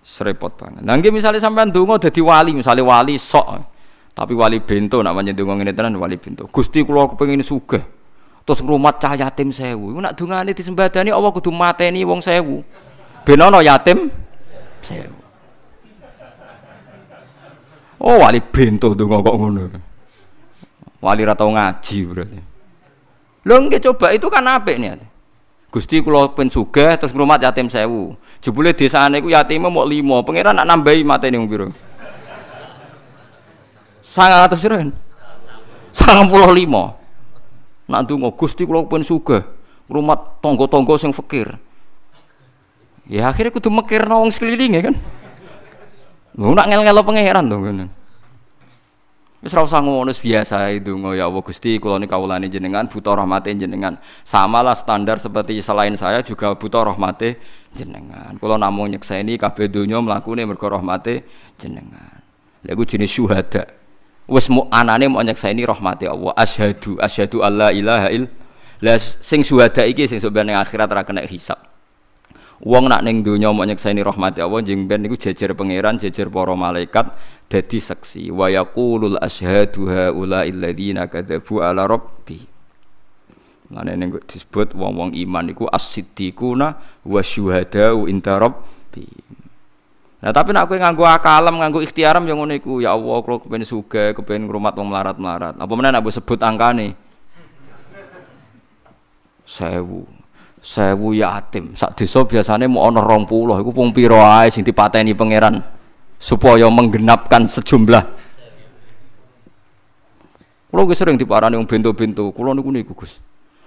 [SPEAKER 1] Serepot banget. Lah nggih misale sampean donga dadi wali, misale wali sok. Tapi wali bento nak menyendung ngene tenan wali bento. Gusti kula kepengin sugih terus ngrumat cah yatim sewu iku nak dungane disembadani Allah kudu mateni wong sewu ben ana yatim sewu oh wali bento donga kok ngono wali ra ngaji berarti lho nggih coba itu kan apik nih Gusti kula pen sugih terus ngrumat yatim sewu jebule desane iku yatime mok 5 pangeran nak nambahi mateni wong pira sangat pira limo nak ndonga Gusti kula pun sugih rumat tangga-tangga sing fakir ya akhirnya kudu mikirno wong sekelilinge ya kan Lu nak ngel-ngelo pangeran to ngono. Wis ra usah ngono biasa ndonga ya Allah Gusti kula niki kawulane jenengan buta rahmate jenengan. Samalah standar seperti selain saya juga buta rahmate jenengan. Kula namung nyekseni kabeh donya mlakune mergo rahmate jenengan. Lha iku jenis syuhada wis mu anane mau nyekseni rahmati Allah asyhadu asyhadu alla ilaha il la sing suhada iki sing sampeyan ning akhirat ra kena hisab wong nak ning donya mau nyekseni rahmati Allah jeng ben niku jejer pangeran jejer para malaikat dadi saksi wa yaqulul asyhadu haula alladziina kadzabu ala rabbi Lane ning disebut wong-wong iman iku as-siddiquna wa syuhadau inta rabbi Nah, tapi nak yang nganggo akalem, nganggo ikhtiaram yang ngono iku, ya Allah, kalau kepengin suge, kepengin ngrumat wong melarat-melarat. Apa mana nak sebut angka nih? Sewu. Sewu yatim. Saat desa biasanya mau ana 20, aku pung pira ae sing dipateni pangeran supaya menggenapkan sejumlah Kulo sering diparani yang bento-bento, kulo niku niku Gus.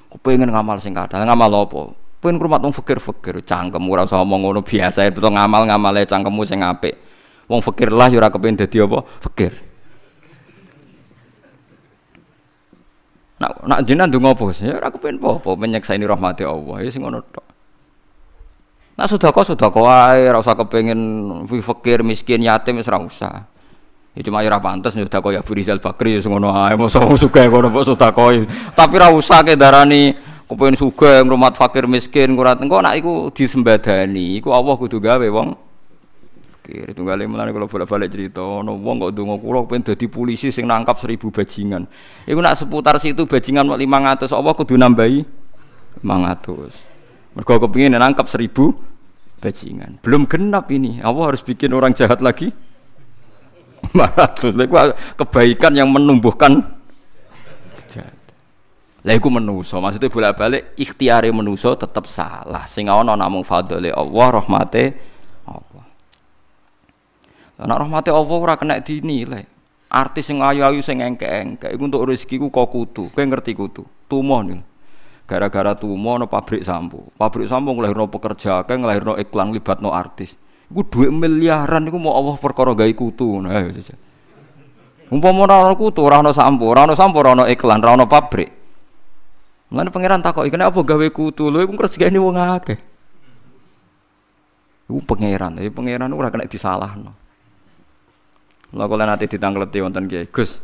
[SPEAKER 1] Kepengin ngamal sing kadang, ngamal apa? Pengen kurmat wong fikir-fikir, cangkem ora usah omong ngono biasa itu ngamal-ngamale cangkemmu sing ngape, Wong fikir lah ya ora kepengin dadi apa? Fikir. Nak nak jenengan ndonga apa? Ya ora kepengin apa-apa menyeksaini rahmate Allah. Ya sing ngono tok. Nah sudah kok sudah kok ae ora usah kepengin fikir miskin yatim misra ora usah. Ya cuma ya pantes ya sedekah ya Bu Rizal Bakri ya ngono ae mosok suka ngono kok Tapi ora usah darah darani suka yang rumah fakir miskin kurat engkau nak iku disembadani iku Allah kudu gawe wong fakir tunggale mulane kalau bolak-balik cerita no wong kok ndonga kulo kepen jadi polisi sing nangkap seribu bajingan iku nak seputar situ bajingan lima ratus, Allah kudu nambahi lima 500 mergo kepengin nangkap seribu bajingan belum genap ini Allah harus bikin orang jahat lagi lima ratus kebaikan yang menumbuhkan lah iku menuso, maksudnya bolak-balik ikhtiare menuso tetap salah. Sing ana namung fadhole Allah, rahmate Allah. Lah nek rahmate Allah ora kena dinilai. Artis sing ayu-ayu sing engke-engke iku untuk rezekiku kok kudu. Kowe ngerti kudu. tumoh niku. Gara-gara tumuh ana pabrik sampo. Pabrik sampo nglahirno pekerja, akeh nglahirno iklan libatno artis. Iku dhuwit miliaran iku mau Allah perkara gawe kutu ngono. Umpama ora kutu, ora ana sampo, ora ana sampo, ora ana iklan, ora ana pabrik. Mana pangeran ikan apa gawe kutu? Lho iku ini wong ake. Ibu pangeran, ibu ya pangeran ora kena disalahno. Lo kula nanti ditangkleti wonten gue Gus.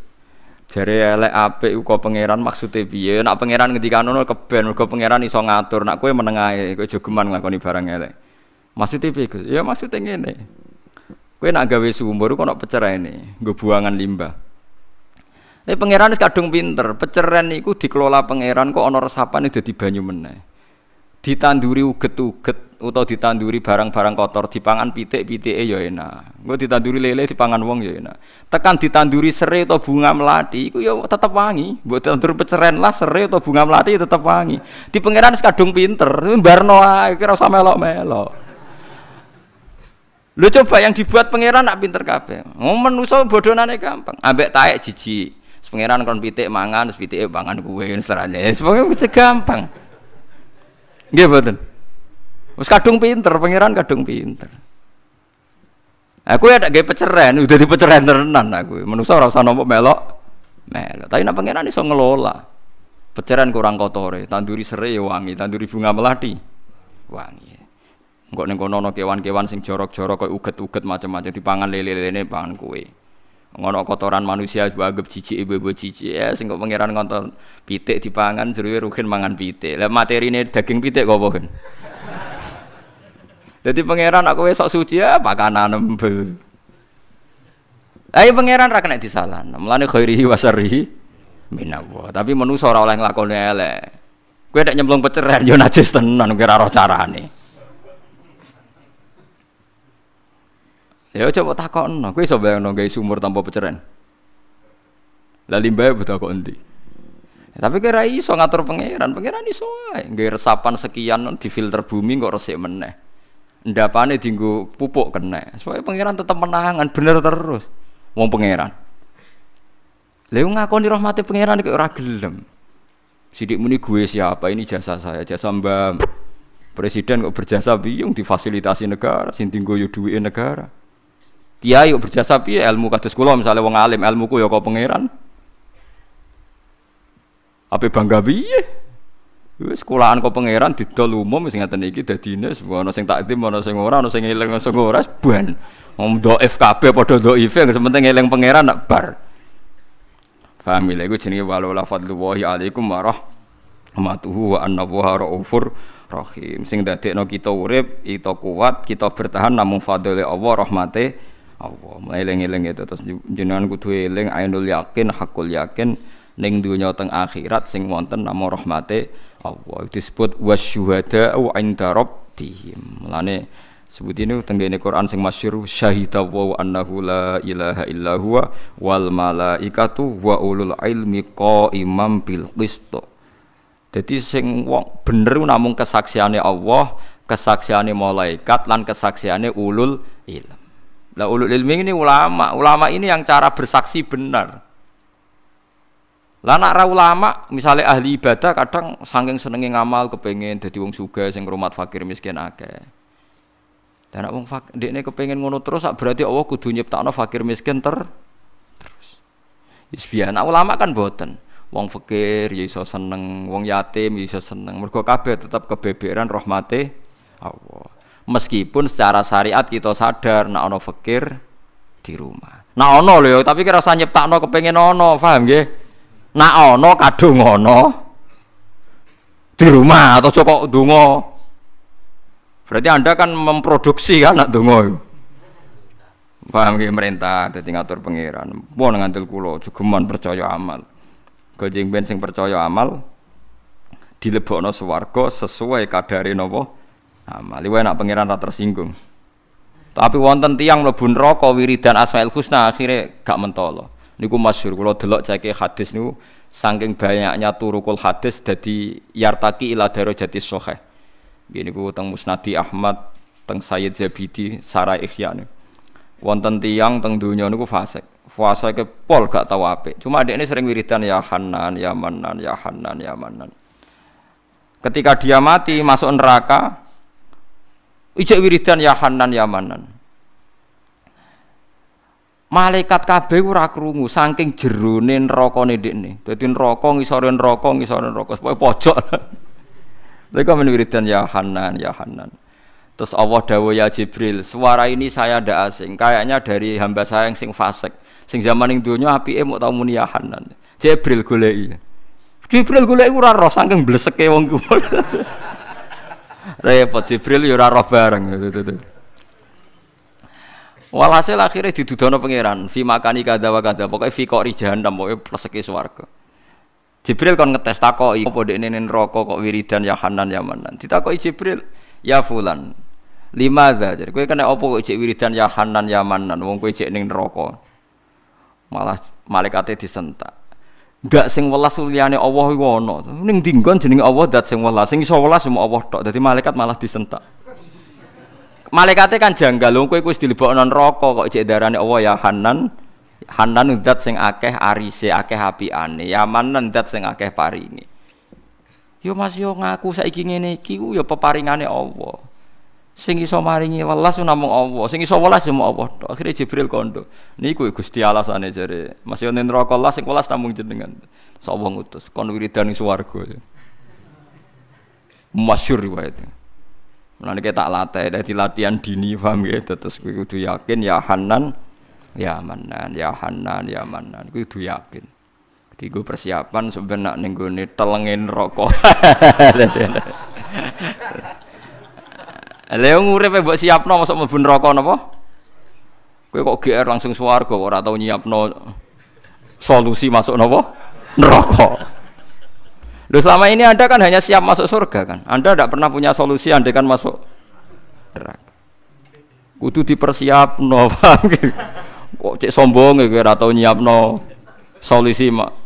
[SPEAKER 1] Jare elek ibu kau pangeran maksud piye? Nak pangeran ngendikanono keben, kau pangeran iso ngatur, nak kue meneng kue kowe jogeman ngakoni barang elek. maksud tv Gus? Ya maksudnya nih. kue nak gawe sumur nak ana ini, gue buangan limbah. Tapi pangeran itu kadung pinter, peceren itu dikelola pangeran kok ana itu di banyu meneh. Ditanduri uget-uget atau ditanduri barang-barang kotor di pangan pitik pitik ya enak. Gue ditanduri lele di pangan wong ya enak. Tekan ditanduri serai atau bunga melati gua ya tetep wangi. buat tandur peceren lah serai atau bunga melati ya tetap wangi. Di pangeran itu kadung pinter, barno ae kira sama melo melo, lo coba yang dibuat pangeran nak pinter kabeh. Ngomong bodoh nane gampang. Ambek taek jijik. Pengiran kon pitik mangan, terus pitik mangan kuwe selanjutnya. Semoga wis gampang. Gak betul. Wis kadung pinter, pengiran kadung pinter. Aku ya tak gawe peceren, udah peceren terenan aku. Manusa orang sana mau melok. Melok. Tapi napa pengiran so ngelola. Peceren kurang kotor, tanduri serai ya wangi, tanduri bunga melati wangi. Enggak nengko nono kewan-kewan sing jorok-jorok kau uget-uget macam-macam di pangan lele lele pangan kue ngono kotoran manusia juga anggap cici ibu-ibu cici ya singgok pangeran ngotor pitik dipangan jeruwe ya rukin mangan pitik lah materi ini daging pitik kau bohin jadi pangeran aku besok suci ya pakanan embel ayo ya pangeran ra di disalan nah, melani khairi wasari minawo tapi menu ora oleh nglakoni elek gue nyemplung peceran yo najis tenan kira roh carane Ya coba takon, kowe iso bayangno gawe sumur tanpa peceren. Lah limbahe butuh kok endi? Ya, tapi kira iso ngatur pangeran, pangeran iso ae. resapan sekian di filter bumi kok resik meneh. Ndapane dienggo pupuk kena. Soale pangeran tetep menangan bener terus. Wong pangeran. Lha ngakoni rahmate pangeran kok ora gelem. Sidik muni gue siapa ini jasa saya, jasa Mbak. Presiden kok berjasa biung difasilitasi negara, sing tinggo yo negara kiai berjasa piye ilmu kados kula misalnya wong alim ilmuku ya kok pangeran apa bangga piye wis sekolahan kok pangeran didol umum sing ngaten iki dadine ana sing takdim ana sing ora ana sing eling sing ora ban wong dhaif kabeh padha IF sing penting eling pangeran nak bar paham lha ya? iku jenenge walola fadlullahi alaikum warahmatuhu wa buha raufur rahim sing dadekno kita urip kita kuat kita bertahan namung fadhole Allah rahmate Allah. eling eleng itu terus jenengan kudu eling ainul yakin hakul yakin neng dunya teng akhirat sing wonten nama rahmate Allah. Disebut wasyuhada au inda rabbihim. melane sebut ini tenggene Quran sing masyhur syahida wa annahu la ilaha illa huwa wal malaikatu wa ulul ilmi qaimam bil qist. Jadi sing wong bener namung kesaksiane Allah, kesaksiane malaikat lan kesaksiane ulul ilmi. Lah ulul ilmi ini ulama, ulama ini yang cara bersaksi benar. Lah nak ra ulama, misalnya ahli ibadah kadang saking senenge ngamal kepengen jadi wong suga sing rumah fakir miskin akeh. Dan nak wong fakir ini kepengen ngono terus berarti Allah kudu nyiptakno fakir miskin ter terus. Wis nah, ulama kan boten. Wong fakir ya iso seneng, wong yatim ya iso seneng. Mergo kabeh tetap kebeberan rahmate Allah meskipun secara syariat kita sadar nak ono fakir di rumah nak ono loh tapi kira usah no kepengen ono paham gak nak ono kadung ono di rumah atau coba dungo berarti anda kan memproduksi kan nak dungo paham nggih merintah jadi ngatur pangeran pun ngantil kulo cukuman percaya amal gojeng ben percaya amal dilebokno swarga sesuai kadare napa amal. Iwe nak pangeran ra tersinggung. Tapi wonten tiang mlebu neraka wiridan Asmaul Husna akhirnya gak mentolo. Niku masyhur kula delok ceke hadis niku saking banyaknya turukul hadis dadi yartaki ila jati sahih. Nggih niku teng Musnadi Ahmad, teng Sayyid Zabidi, Sara Ihya niku. Wonten tiang teng donya niku fasik. Fasike pol gak tau apik. Cuma ini sering wiridan ya Hanan, ya Manan, ya Hanan, ya Manan. Ketika dia mati masuk neraka, Ijek wiridan ya Hanan ya Manan. Malaikat kabeh ora krungu saking jerone nerakane dekne. Dadi neraka ngisore neraka ngisore neraka supaya pojok. Mereka wiridan ya Hanan ya Hanan. Terus Allah dawuh ya Jibril, suara ini saya ndak asing, kayaknya dari hamba saya yang sing fasik. Sing zaman ning donya apike mok tau muni ya Hanan. Jibril goleki. Jibril goleki ora roh saking bleseke wong kuwi. repot Jibril yura ya roh bareng Walhasil akhirnya didudono pangeran, fi makani kada wa kada, pokoknya fi kok rijahan dan pokoknya persekis warga. Jibril kan ngetes takoi, apa ini nen rokok kok wiridan ya hanan ya manan. Ditakoi Jibril, ya fulan, lima aja. Jadi kue kena opo kok cek wiridan ya hanan ya manan, wong kue cek nen rokok. Malah malaikatnya e disentak gak sing welas liyane Allah iku ana. Ning dinggon jenenge Allah dat sing welas. Sing iso welas cuma Allah tok. Dadi malaikat malah disentak. Malaikate kan janggal, lho kowe wis dilebokno neraka kok cek darane Allah ya Hanan. Hanan dat sing akeh arise, akeh apiane. Ya Manan dat sing akeh paringe. Yo Mas yo ngaku saiki ngene iki ku yo peparingane Allah sing iso maringi welas namung Allah sing iso welas ya Allah Akhire Jibril kondo niku ya Gusti alasane jare Mas yo neraka tamung sing welas namung jenengan sapa ngutus kon wiridan ing swarga ya. masyhur riwayatnya Mulane tak latih, dadi latihan dini paham ya terus kuwi kudu yakin ya Hanan ya Manan ya Hanan ya Manan kuwi kudu yakin. Tiga persiapan sebenarnya gue nih telengin rokok. Lha ngurip siap e siapno masuk mau rokok apa? Kue kok GR langsung swarga kok ora nyiap nyiapno solusi masuk nopo rokok. Lu selama ini Anda kan hanya siap masuk surga kan. Anda tidak pernah punya solusi Anda kan masuk neraka. Kudu dipersiapno, paham Kok cek sombong ya ora tau nyiapno solusi mak.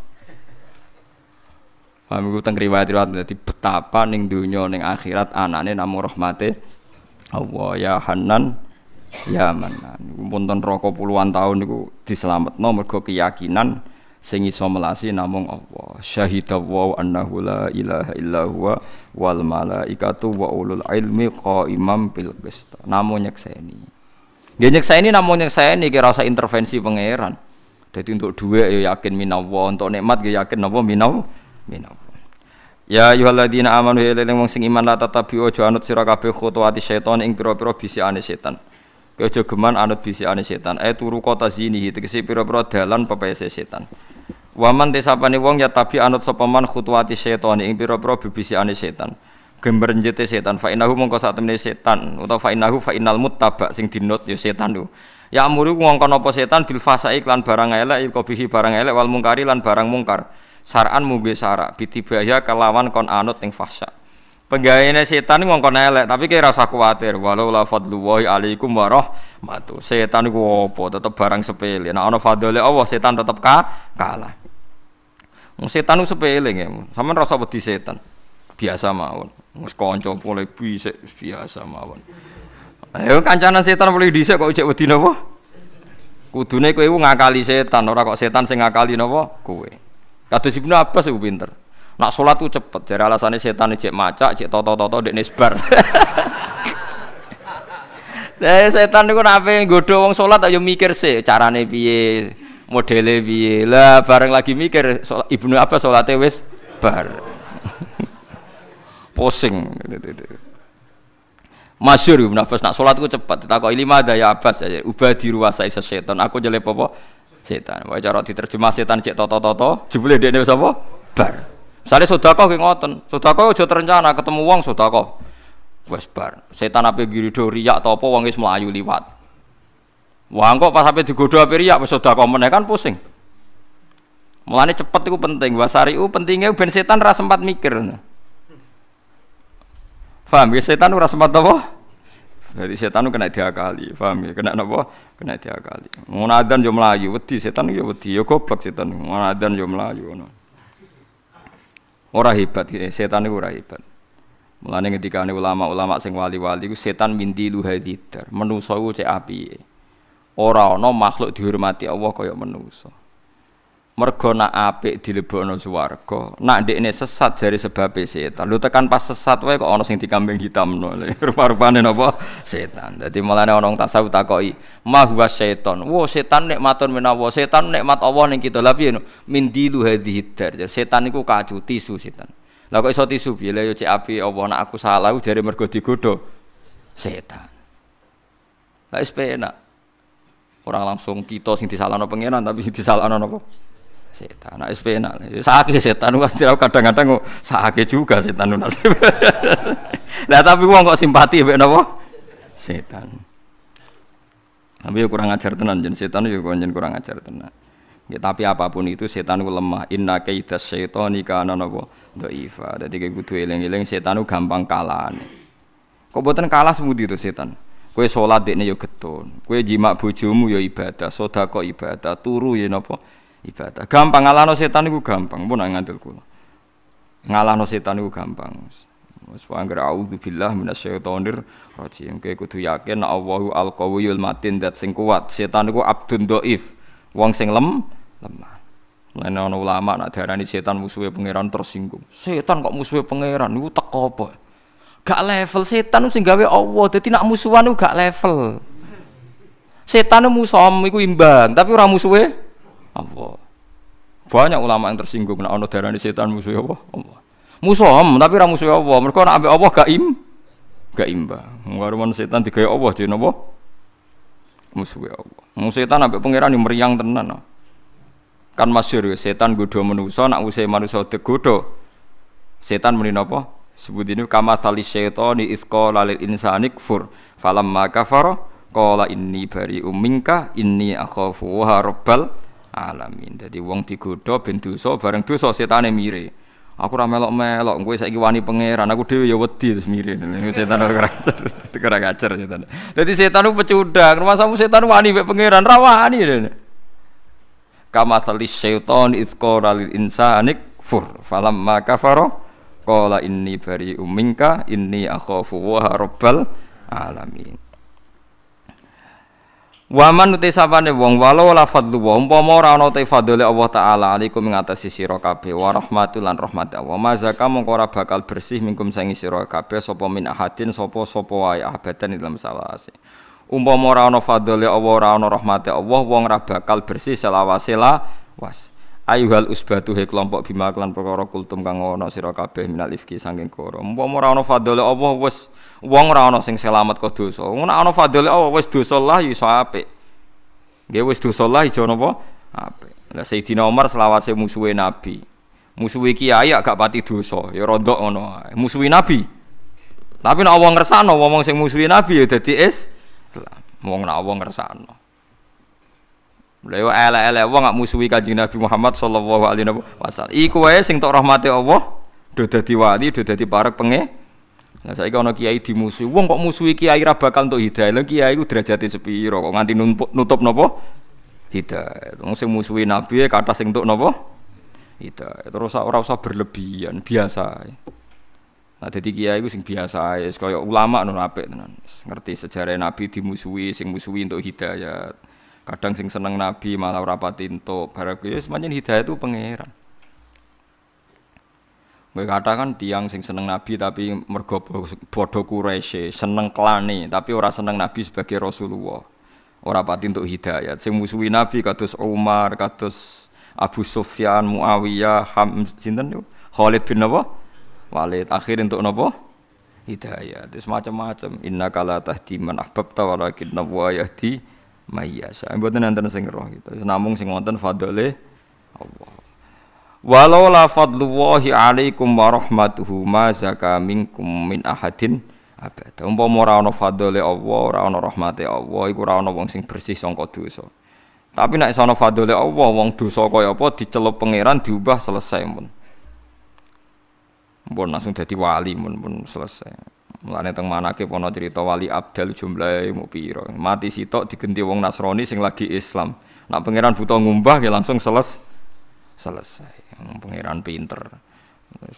[SPEAKER 1] Kami gue teng riwayat-riwayat betapa ning dunia ning akhirat anane namu rahmati Allah ya Hanan ya Manan. Punten rokok puluhan tahun diselamat Nomor mergo keyakinan sing iso melasi namung Allah. Syahidallahu annahu la ilaha illa huwa wal malaikatu wa ulul ilmi qaimam bil qist. Namung nyekseni. Nggih nyekseni namung nyekseni kira rasa intervensi pangeran. Jadi untuk dua ya yakin minawa, untuk nikmat ya yakin napa minaw minawa. Ya ayyuhalladzina amanu ya leleng wong sing iman la tatabi ojo anut sira kabeh khutuwati setan ing pira-pira bisiane setan. Ojo geman anut bisiane setan. E turu kota zini tegese pira-pira dalan pepese setan. Waman desapane wong ya tapi anut sapa man khutuwati setan ing pira-pira bisiane setan. Gember njete setan fa inahu mongko sak setan utawa fa inahu fa innal muttaba sing dinut ya setan ku. Ya amuru ngongkon apa setan bil fasai iklan barang elek il barang elek wal mungkari lan barang mungkar saran mugi sarak bitibaya kelawan kon anut ning fahsya penggaweane setan wong kon elek tapi kira usah kuwatir walau la fadlullahi alaikum wa rahmatu setan iku apa tetep barang sepele nek ana fadhole Allah setan tetep ka kalah Wong setan ku sepele nggih sampean rasa wedi setan biasa mawon wis kanca boleh bisik biasa mawon ayo kancanan setan boleh dhisik kok ujek wedi napa kudune kowe ngakali setan ora kok setan sing ngakali napa kowe Kados Ibnu Abbas iku pinter. Nak sholat tuh cepet, jadi alasannya setan cek maca, cek toto toto dek nisbar. Eh setan itu nape godo wong sholat ayo mikir sih carane biye, modele piye. Lah bareng lagi mikir sholat, ibnu apa sholat? wis bar. posing. Masyur Ibnu Abbas nak sholat ku cepat, tak kok lima ada ya Abbas ya. Ubah di setan, aku jelek apa? setan. Wae cara diterjemah setan cek toto-toto, jebule dekne wis apa? Bar. Misale sedekah ki ngoten. kau aja terencana ketemu wong kau, wes bar. Setan ape giri riak ta apa wong melayu mlayu liwat. Wah kok pas ape digoda ape riak wis sedekah meneh menekan pusing. Mulane cepet itu penting. u pentingnya ben setan ras sempat mikir. Paham ya setan ora sempat apa? Jadi setan kena diakali, paham ya? Kena napa? Kena diakali. Mun adzan yo mlayu, wedi setan yo wedi, yo goblok setan. Mun adzan yo mlayu ngono. Ora hebat ya, setan iku ora hebat. Mulane ketika ulama-ulama sing wali-wali setan minti luhadidar, menungso ku cek api. Ora no makhluk dihormati Allah kaya menuso mergo nak apik dilebokno swarga nak ndekne sesat jari sebab setan lu tekan pas sesat wae kok ana sing dikambing hitam no rupa-rupane napa setan dadi mulane ana tasawuf takoki ma setan wo setan nek maton menawa setan nikmat Allah ning kita lha piye dilu hadhihi dar setan iku kacu tisu setan lha kok iso tisu piye yo cek api apa nak aku salah jari mergo digodho setan lha wis penak orang langsung kita sing disalahno pangeran tapi disalahno napa setan nah SP nak sakit setan wah kadang-kadang kok sakit juga setan nasib nah tapi uang kok simpati ya napa setan tapi ya kurang ajar tenan jen setan ya jen kurang ajar tenan ya, tapi apapun itu setan ku lemah inna kaitas syaitani kana napa dhaifa dadi tiga kudu eling-eling setan ku gampang kalah nih kok buatan kalah semudi to setan Kue sholat dekne yo keton kue jima bojomu yo ibadah, sodako ibadah, turu ya nopo ibadah. Gampang ngalahno setan iku gampang, pun ngandel kula. Ngalahno setan iku gampang. Wis anggere auzubillah minasyaitonir rajim. Kowe kudu yakin Allahu al-qawiyul matin dat sing kuat. Setan iku abdun dhaif, wong sing lem lemah. Lain ana ulama nak diarani setan musuhe pangeran tersinggung. Setan kok musuhe pangeran niku teko apa? Gak level setan sing gawe Allah. Dadi nak musuhan gak level. Setan musuh iku imbang, tapi orang musuhe Allah. Banyak ulama yang tersinggung nek ana darani setan musuh Allah. Allah. am, tapi ora musuh Allah. Mergo nek ambek Allah gak im gak imbang. Ngaruman setan digawe Allah jeneng apa? Musuh Allah. Musuh setan ambek pangeran meriang tenan. Kan masyhur ya, setan godho manusa nek usai manusa digodho setan muni napa? Sebut ini kama tali di isko lalil insani kfur maka faro kola ini bari umingka ini akhafu harobal alamin. Jadi wong digodha ben dosa bareng dosa setane mire. Aku ora melok-melok, kowe saiki wani pangeran, aku dhewe ya wedi terus mire. Setan ora ora kacer setan. Dadi setan ku pecundang, rumasamu setan wani mek pangeran ra wani. Kama salis syaiton izqara lil insanik fur falamma kafara qala inni ini minka inni akhafu wa rabbal alamin. Waman uti sapane wong walau la fadlu wa umpama ora ana te fadhole Allah taala alaikum ing atase sira kabeh wa rahmatul lan rahmat Allah. Ma zaka ora bakal bersih mingkum sengisi sira kabeh sapa min ahadin sapa-sapa wae abadan dalam salawase. Umpama ora ana fadhole Allah ora ana rahmate Allah wong ora bakal bersih selawase la was. Ayuhal usbatu he kelompok bima kelan perkara kultum kang ana sira kabeh minal ifki saking koro. Umpama ora ana fadhole Allah wis Wong ora ana sing selamat kok dosa. Ngono ana fadhile oh wis dosa lah ya iso apik. Nggih wis dosa lah iso napa? Apik. Lah Sayyidina Umar selawase musuhe Nabi. Musuhi kiai ya gak pati dosa, ya rodok ngono Musuhe Nabi. Tapi nek wong ngersano wong sing musuhe Nabi ya dadi is Wong nek wong ngersano. Lewa ela ela wong gak musuhi Kanjeng Nabi Muhammad sallallahu alaihi wasallam. Iku wae sing tok rahmate Allah do dadi wali, do dadi parek Nah, saya kalau kiai dimusuhi, wong kok musuhi kiai ra bakal untuk hidayah. lagi kiai ku derajate sepiro kok nganti nutup, nopo? Hidayah. Wong sing musuhi nabi ya kata sing untuk nopo? Hidayah. Terus orang usah berlebihan, biasa. Nah, jadi kiai ku sing biasa ya, kaya ulama nun apik tenan. Ngerti sejarah nabi dimusuhi, sing musuhi untuk hidayah. Kadang sing seneng nabi malah rapatin untuk, entuk. Barak semuanya hidayah itu pangeran. Gue kata kan tiang sing seneng Nabi tapi mergo bodoh kureshe seneng klane tapi ora seneng Nabi sebagai Rasulullah. Ora pati untuk hidayat. Sing musuhi Nabi katus Umar, katus Abu Sufyan, Muawiyah, Ham sinten yo? Khalid bin apa? Walid. Akhir untuk napa? Hidayat. Terus macam-macam. Inna kala tahdi man ahbabta walakin Maya yahdi mayyasa. tenan tenan sing roh gitu. Namung sing wonten fadole Allah. Walau la wahi alaikum warahmatuhu ma zaka minkum min ahadin abad. Umpama ora ono fadhole Allah, ora ono rahmate Allah, iku ra ono wong sing bersih saka dosa. Tapi nek ana fadhole Allah, wong dosa kaya apa dicelup pangeran diubah selesai mun. Mun langsung dadi wali mun mun selesai. Mulane teng manake ana cerita wali Abdal jumlahe mu pira. Mati sitok digenti wong Nasroni sing lagi Islam. Nek pangeran buta ngumbah ya langsung seles selesai. Pangeran pinter.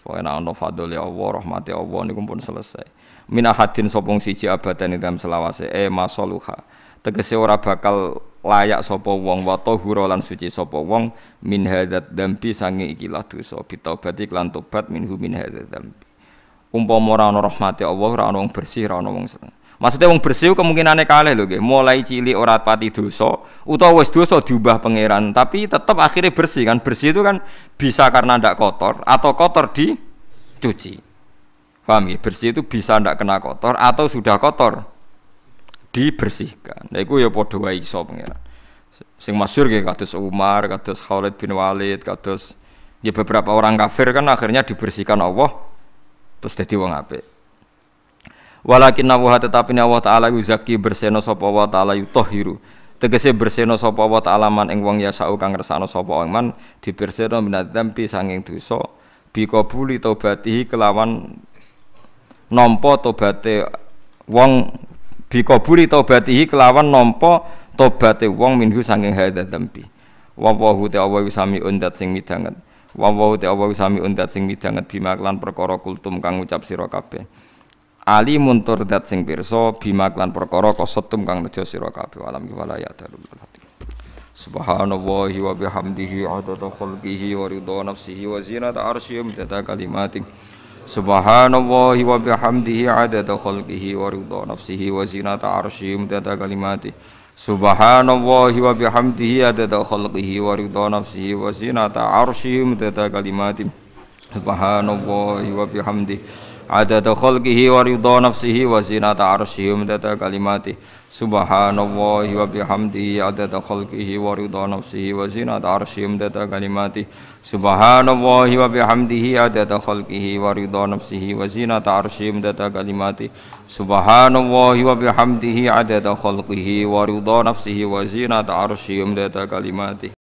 [SPEAKER 1] Pokoknya nak ono fadl ya Allah, rahmati Allah niku pun selesai. Min ahadin sopong siji abadan ing dalam selawase e eh, masaluha. Tegese ora bakal layak sapa wong wa tahura lan suci sapa wong min hadzat dambi sange ikilah dosa bitobati lan tobat minhu min hadzat dambi. Umpama ora ono rahmati Allah, ora ono wong bersih, ora ono wong seneng. Maksudnya wong bersih kemungkinane kalah lho nggih. Mulai cilik ora pati dosa utawa wis dosa diubah pangeran, tapi tetap akhirnya bersih kan. Bersih itu kan bisa karena ndak kotor atau kotor di cuci. ya? Bersih itu bisa ndak kena kotor atau sudah kotor dibersihkan. Nah iku ya padha wae iso pangeran. Sing masyhur nggih kados Umar, kados Khalid bin Walid, kados ya beberapa orang kafir kan akhirnya dibersihkan Allah terus jadi wong apik. Walakin Allah tetapi Allah taala yuzaki berseno sopo wa taala yutahhiru. Tegese berseno sopo wa taala man ing wong yasau kang ngersakno sapa wong man diberseno minadzambi sanging dosa bikabuli taubatihi kelawan nompo tobaté wong buli taubatihi kelawan nompo tobaté wong minhu sanging hadza dzambi. Wa te ta Allah undat dat sing midanget. Wa te ta Allah undat dat sing midanget bimaklan perkara kultum kang ucap sira kabeh. Ali muntur dat sing pirsa bima klan perkara qasatum kang nejo sira kabeh alam wala ya darul hati. Subhanallahi wa bihamdihi adada khalqihi wa ridha nafsihi wa zinata arsyihi mitata kalimati Subhanallahi wa bihamdihi adada khalqihi wa ridha nafsihi wa zinata arsyihi mitata kalimati Subhanallahi wa bihamdihi adada khalqihi wa ridha nafsihi wa zinata arsyihi mitata kalimati Subhanallahi wa bihamdihi adada khalqihi wa ridha nafsihi wa zinata arsyihi umdata kalimati subhanallahi wa bihamdihi adada khalqihi wa ridha nafsihi wa zinata arsyihi umdata kalimati subhanallahi wa bihamdihi adada khalqihi wa ridha nafsihi wa zinata arsyihi umdata kalimati subhanallahi wa bihamdihi adada khalqihi wa ridha nafsihi wa zinata arsyihi umdata kalimati